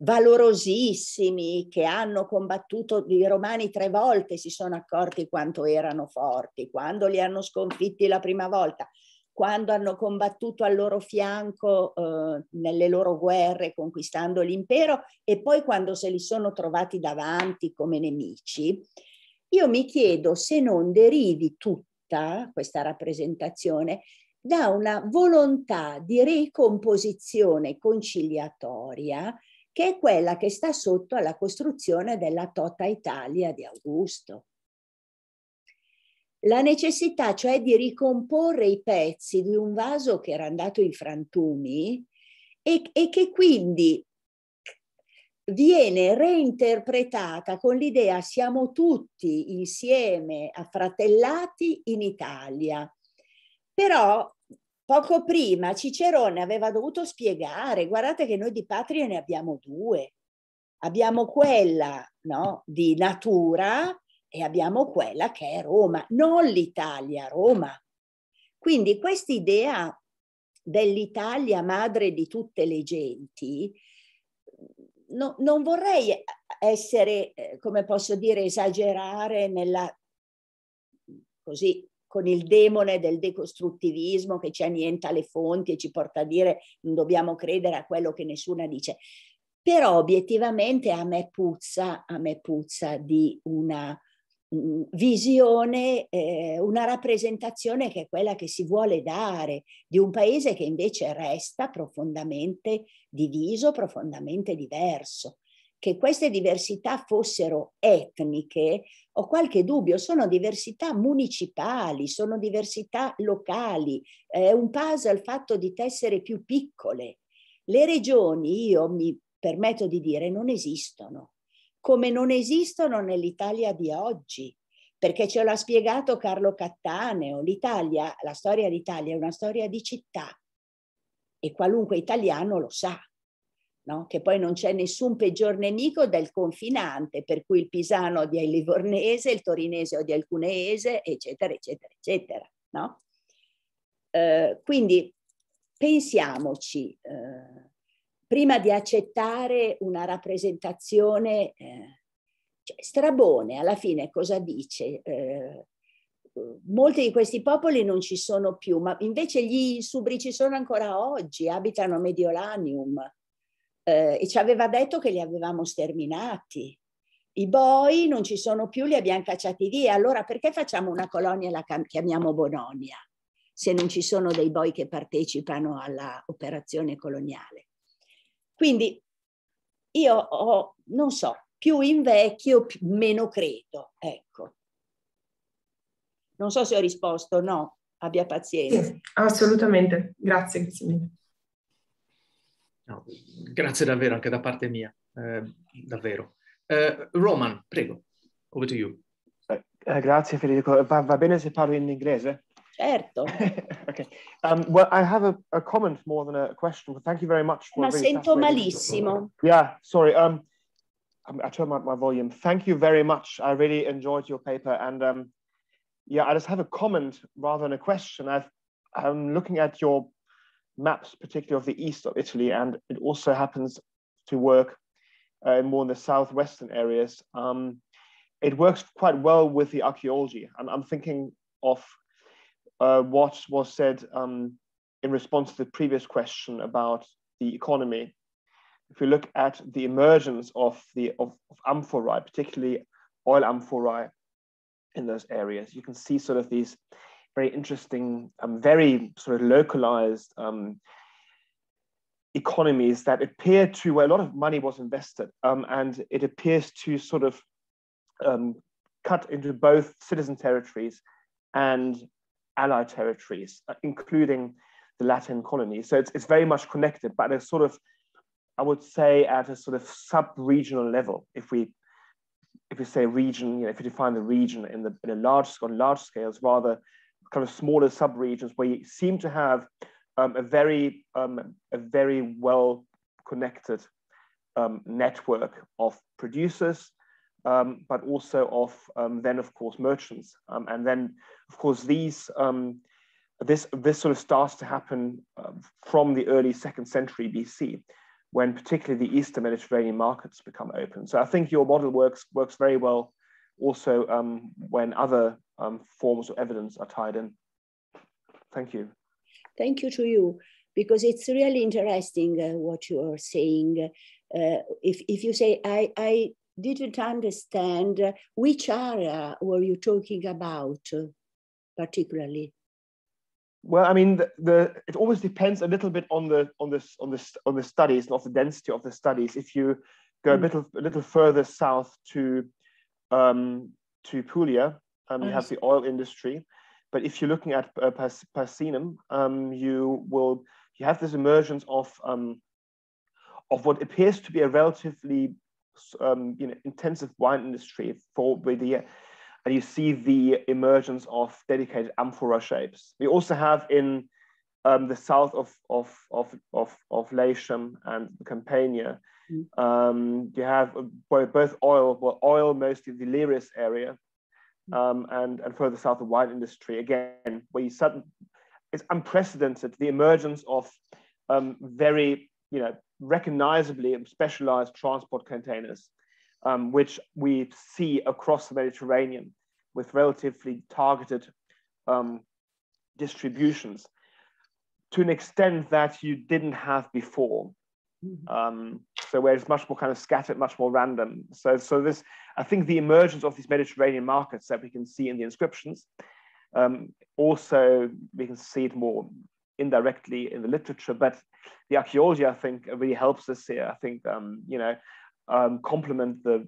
[SPEAKER 2] valorosissimi, che hanno combattuto i romani tre volte, si sono accorti quanto erano forti, quando li hanno sconfitti la prima volta, quando hanno combattuto al loro fianco eh, nelle loro guerre conquistando l'impero e poi quando se li sono trovati davanti come nemici, io mi chiedo se non derivi tutta questa rappresentazione da una volontà di ricomposizione conciliatoria che è quella che sta sotto alla costruzione della Tota Italia di Augusto. La necessità cioè di ricomporre i pezzi di un vaso che era andato in frantumi e, e che quindi viene reinterpretata con l'idea siamo tutti insieme affratellati in Italia. Però poco prima Cicerone aveva dovuto spiegare, guardate che noi di patria ne abbiamo due. Abbiamo quella no, di natura e abbiamo quella che è Roma, non l'Italia, Roma. Quindi questa idea dell'Italia madre di tutte le genti, no, non vorrei essere, eh, come posso dire, esagerare nella, così, con il demone del decostruttivismo che ci annienta le fonti e ci porta a dire non dobbiamo credere a quello che nessuna dice. Però obiettivamente a me puzza, a me puzza di una visione, eh, una rappresentazione che è quella che si vuole dare di un paese che invece resta profondamente diviso, profondamente diverso. Che queste diversità fossero etniche, ho qualche dubbio, sono diversità municipali, sono diversità locali, è un puzzle il fatto di tessere più piccole. Le regioni, io mi permetto di dire, non esistono come non esistono nell'Italia di oggi, perché ce l'ha spiegato Carlo Cattaneo, l'Italia, la storia d'Italia è una storia di città e qualunque italiano lo sa. No? che poi non c'è nessun peggior nemico del confinante, per cui il pisano odia il livornese, il torinese odia il cuneese, eccetera, eccetera, eccetera. No? Eh, quindi pensiamoci, eh, prima di accettare una rappresentazione eh, cioè, strabone, alla fine cosa dice? Eh, molti di questi popoli non ci sono più, ma invece gli subri ci sono ancora oggi, abitano a Mediolanium eh, e ci aveva detto che li avevamo sterminati. I boi non ci sono più, li abbiamo cacciati via. Allora perché facciamo una colonia e la chiamiamo Bononia se non ci sono dei boi che partecipano all'operazione coloniale? Quindi io ho, non so, più invecchio, più, meno credo, ecco. Non so se ho risposto, no, abbia pazienza. Sì,
[SPEAKER 5] assolutamente, grazie, grazie mille.
[SPEAKER 1] No, grazie davvero anche da parte mia, eh, davvero. Eh, Roman, prego, over to you.
[SPEAKER 6] Eh, eh grazie Federico, va, va bene se parlo in inglese? certo. okay. Um, well, I have a, a, comment more than a question, but thank you very much. For Ma sento malissimo. Yeah, sorry. Um, I turned up my volume. Thank you very much. I really enjoyed your paper. And um, yeah, I just have a comment rather than a question. i am looking at your maps, particularly of the east of Italy, and it also happens to work uh, more in the southwestern areas. Um, it works quite well with the archaeology. I'm, I'm thinking of uh, what was said um, in response to the previous question about the economy. If we look at the emergence of the of, of amphorae, particularly oil amphorae in those areas, you can see sort of these very interesting, um, very sort of localized um, economies that appear to where a lot of money was invested, um, and it appears to sort of um, cut into both citizen territories and allied territories, uh, including the Latin colonies. So it's, it's very much connected, but it's sort of, I would say at a sort of sub-regional level, if we if we say region, you know, if you define the region in the in a large on large scales, rather kind of smaller sub-regions where you seem to have um, a very um, a very well connected um, network of producers um, but also of um, then of course merchants um, and then of course these um, this this sort of starts to happen uh, from the early second century BC when particularly the Eastern Mediterranean markets become open. So I think your model works works very well also um, when other um, forms of evidence are tied in. Thank you.
[SPEAKER 2] Thank you to you because it's really interesting uh, what you are saying. Uh, if, if you say I, I didn't understand which area were you talking about particularly
[SPEAKER 6] well i mean the, the, it always depends a little bit on the on this on this on the studies not the density of the studies if you go mm. a hmm. little a little further south to um, to Puglia um, you have the oil industry but if you're looking at uh, Persinum, um, you will you have this emergence of um, of what appears to be a relatively um, you know, intensive wine industry for the and you see the emergence of dedicated amphora shapes. We also have in um, the south of of of of, of Latium and Campania, mm. um, you have uh, both oil, well, oil mostly the Lyris area, mm. um, and and further south the wine industry again, where you suddenly it's unprecedented the emergence of um, very you know recognizably specialized transport containers, um, which we see across the Mediterranean with relatively targeted um, distributions to an extent that you didn't have before. Mm-hmm. Um, so where it's much more kind of scattered, much more random. So, so this, I think the emergence of these Mediterranean markets that we can see in the inscriptions, um, also we can see it more indirectly in the literature, but the archaeology, I think, really helps us here. I think, um, you know, um, complement the,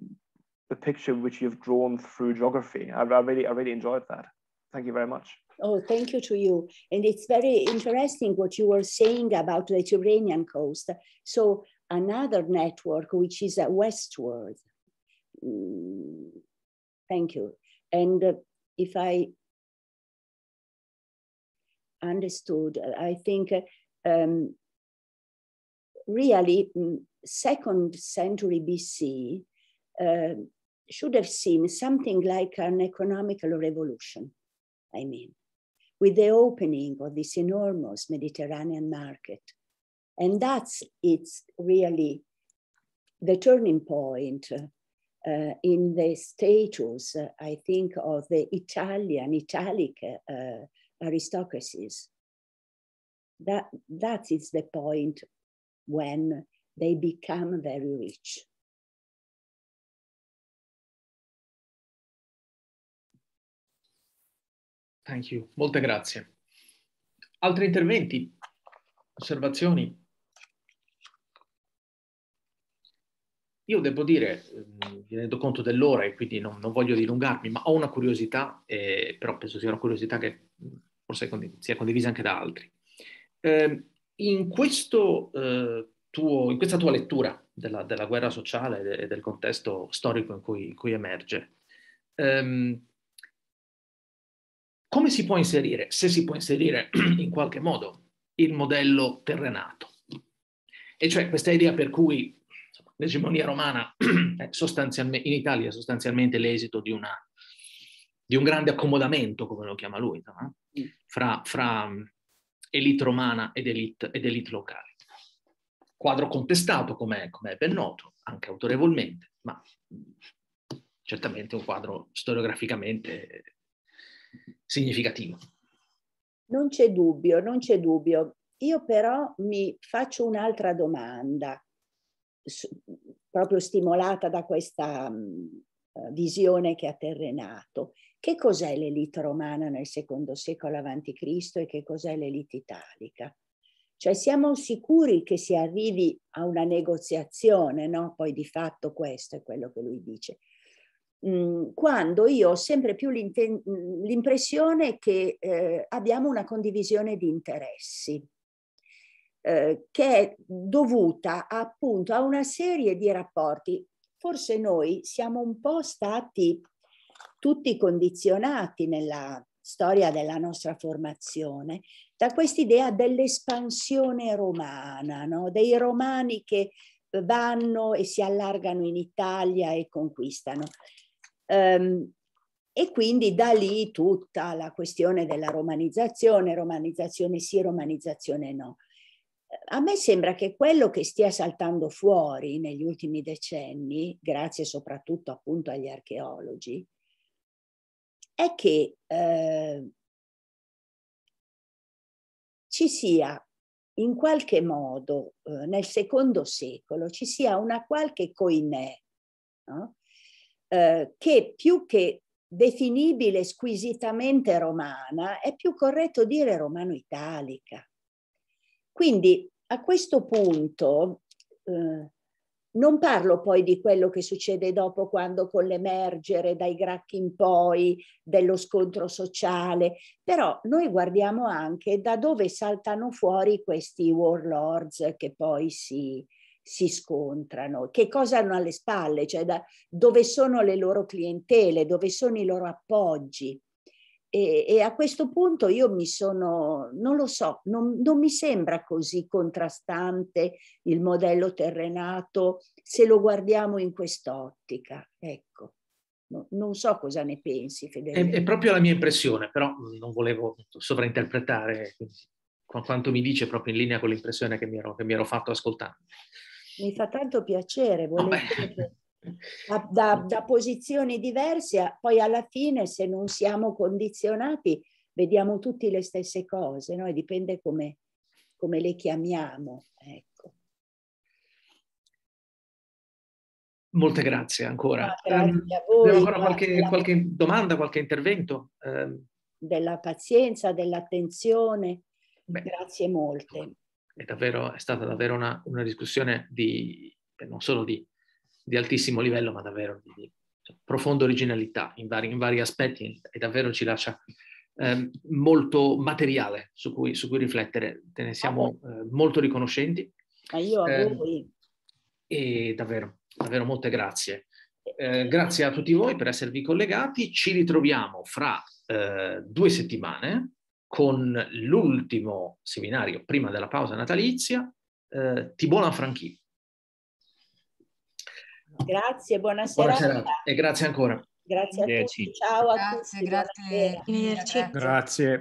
[SPEAKER 6] the picture which you've drawn through geography. I, I, really, I really enjoyed that. Thank you very much.
[SPEAKER 2] Oh, thank you to you. And it's very interesting what you were saying about the Tyrrhenian coast. So another network, which is uh, westward. Mm, thank you. And uh, if I understood, I think uh, um, really mm, second century BC uh, should have seen something like an economical revolution, I mean, with the opening of this enormous Mediterranean market. And that's it's really the turning point uh, in the status, uh, I think, of the Italian, Italic uh, uh, aristocracies. That, that is the point when they become very rich.
[SPEAKER 1] Thank you, molte grazie. Altri interventi, osservazioni? Io devo dire, ehm, mi rendo conto dell'ora e quindi non, non, voglio dilungarmi, ma ho una curiosità, eh, però penso sia una curiosità che mm, forse condiv- sia condivisa anche da altri. Eh, in, questo, eh, tuo, in questa tua lettura della, della guerra sociale e de, del contesto storico in cui, in cui emerge, ehm, come si può inserire, se si può inserire in qualche modo, il modello terrenato? E cioè questa idea per cui l'egemonia romana in Italia è sostanzialmente l'esito di, una, di, un grande accomodamento, come lo chiama lui, mm. fra, fra elite romana ed elite, ed elite locali. Quadro contestato, come è ben noto, anche autorevolmente, ma certamente un quadro storiograficamente significativo.
[SPEAKER 2] Non c'è dubbio, non c'è dubbio. Io però mi faccio un'altra domanda, proprio stimolata da questa mm, eh, visione che ha terrenato. Che cos'è l'elite romana nel secondo secolo a.C. e che cos'è l'elite italica? Cioè siamo sicuri che si arrivi a una negoziazione, no? Poi di fatto questo è quello che lui dice. Mm, quando io ho sempre più mm, l'impressione che eh, abbiamo una condivisione di interessi, eh, che è dovuta appunto a una serie di rapporti. Forse noi siamo un po' stati tutti condizionati nella storia della nostra formazione da quest'idea dell'espansione romana, no? dei romani che vanno e si allargano in Italia e conquistano. Um, e quindi da lì tutta la questione della romanizzazione, romanizzazione sì, romanizzazione no. A me sembra che quello che stia saltando fuori negli ultimi decenni, grazie soprattutto appunto agli archeologi, è che eh, ci sia in qualche modo eh, nel secondo secolo ci sia una qualche coinè no? eh, che più che definibile squisitamente romana è più corretto dire romano-italica. Quindi a questo punto eh, non parlo poi di quello che succede dopo quando con l'emergere dai Gracchi in poi dello scontro sociale, però noi guardiamo anche da dove saltano fuori questi warlords che poi si, si scontrano, che cosa hanno alle spalle, cioè da, dove sono le loro clientele, dove sono i loro appoggi. E, e, a questo punto io mi sono, non lo so, non, non, mi sembra così contrastante il modello terrenato se lo guardiamo in quest'ottica. Ecco, no, non so cosa ne pensi Federico. È, è, proprio la
[SPEAKER 1] mia impressione, però non volevo sovrainterpretare quanto mi dice proprio in linea con l'impressione che mi ero, che mi ero fatto ascoltando.
[SPEAKER 2] Mi fa tanto piacere, volevo da, da, da posizioni diverse, poi alla fine se non siamo condizionati vediamo tutte le stesse cose, no? dipende come, come, le chiamiamo.
[SPEAKER 5] Ecco.
[SPEAKER 1] Molte grazie ancora. Ah, grazie ehm, a voi. Abbiamo ancora qualche, della... qualche, domanda, qualche intervento? Ehm.
[SPEAKER 2] Della pazienza, dell'attenzione. Beh, grazie molte.
[SPEAKER 1] È, davvero, è stata davvero una, una discussione di, non solo di di altissimo livello, ma davvero di, di cioè, profonda originalità in vari, in vari, aspetti e davvero ci lascia eh, molto materiale su cui, su cui, riflettere. Te ne siamo ah, eh, molto riconoscenti.
[SPEAKER 2] Ma io a ehm, voi.
[SPEAKER 1] E davvero, davvero molte grazie. Eh, grazie a tutti voi per esservi collegati. Ci ritroviamo fra eh, due settimane con l'ultimo seminario prima della pausa natalizia, eh, Tibola Franchi.
[SPEAKER 2] Grazie, buonasera. Buonasera
[SPEAKER 1] e grazie ancora. Grazie a tutti,
[SPEAKER 2] ciao a grazie, tutti. Grazie,
[SPEAKER 1] grazie.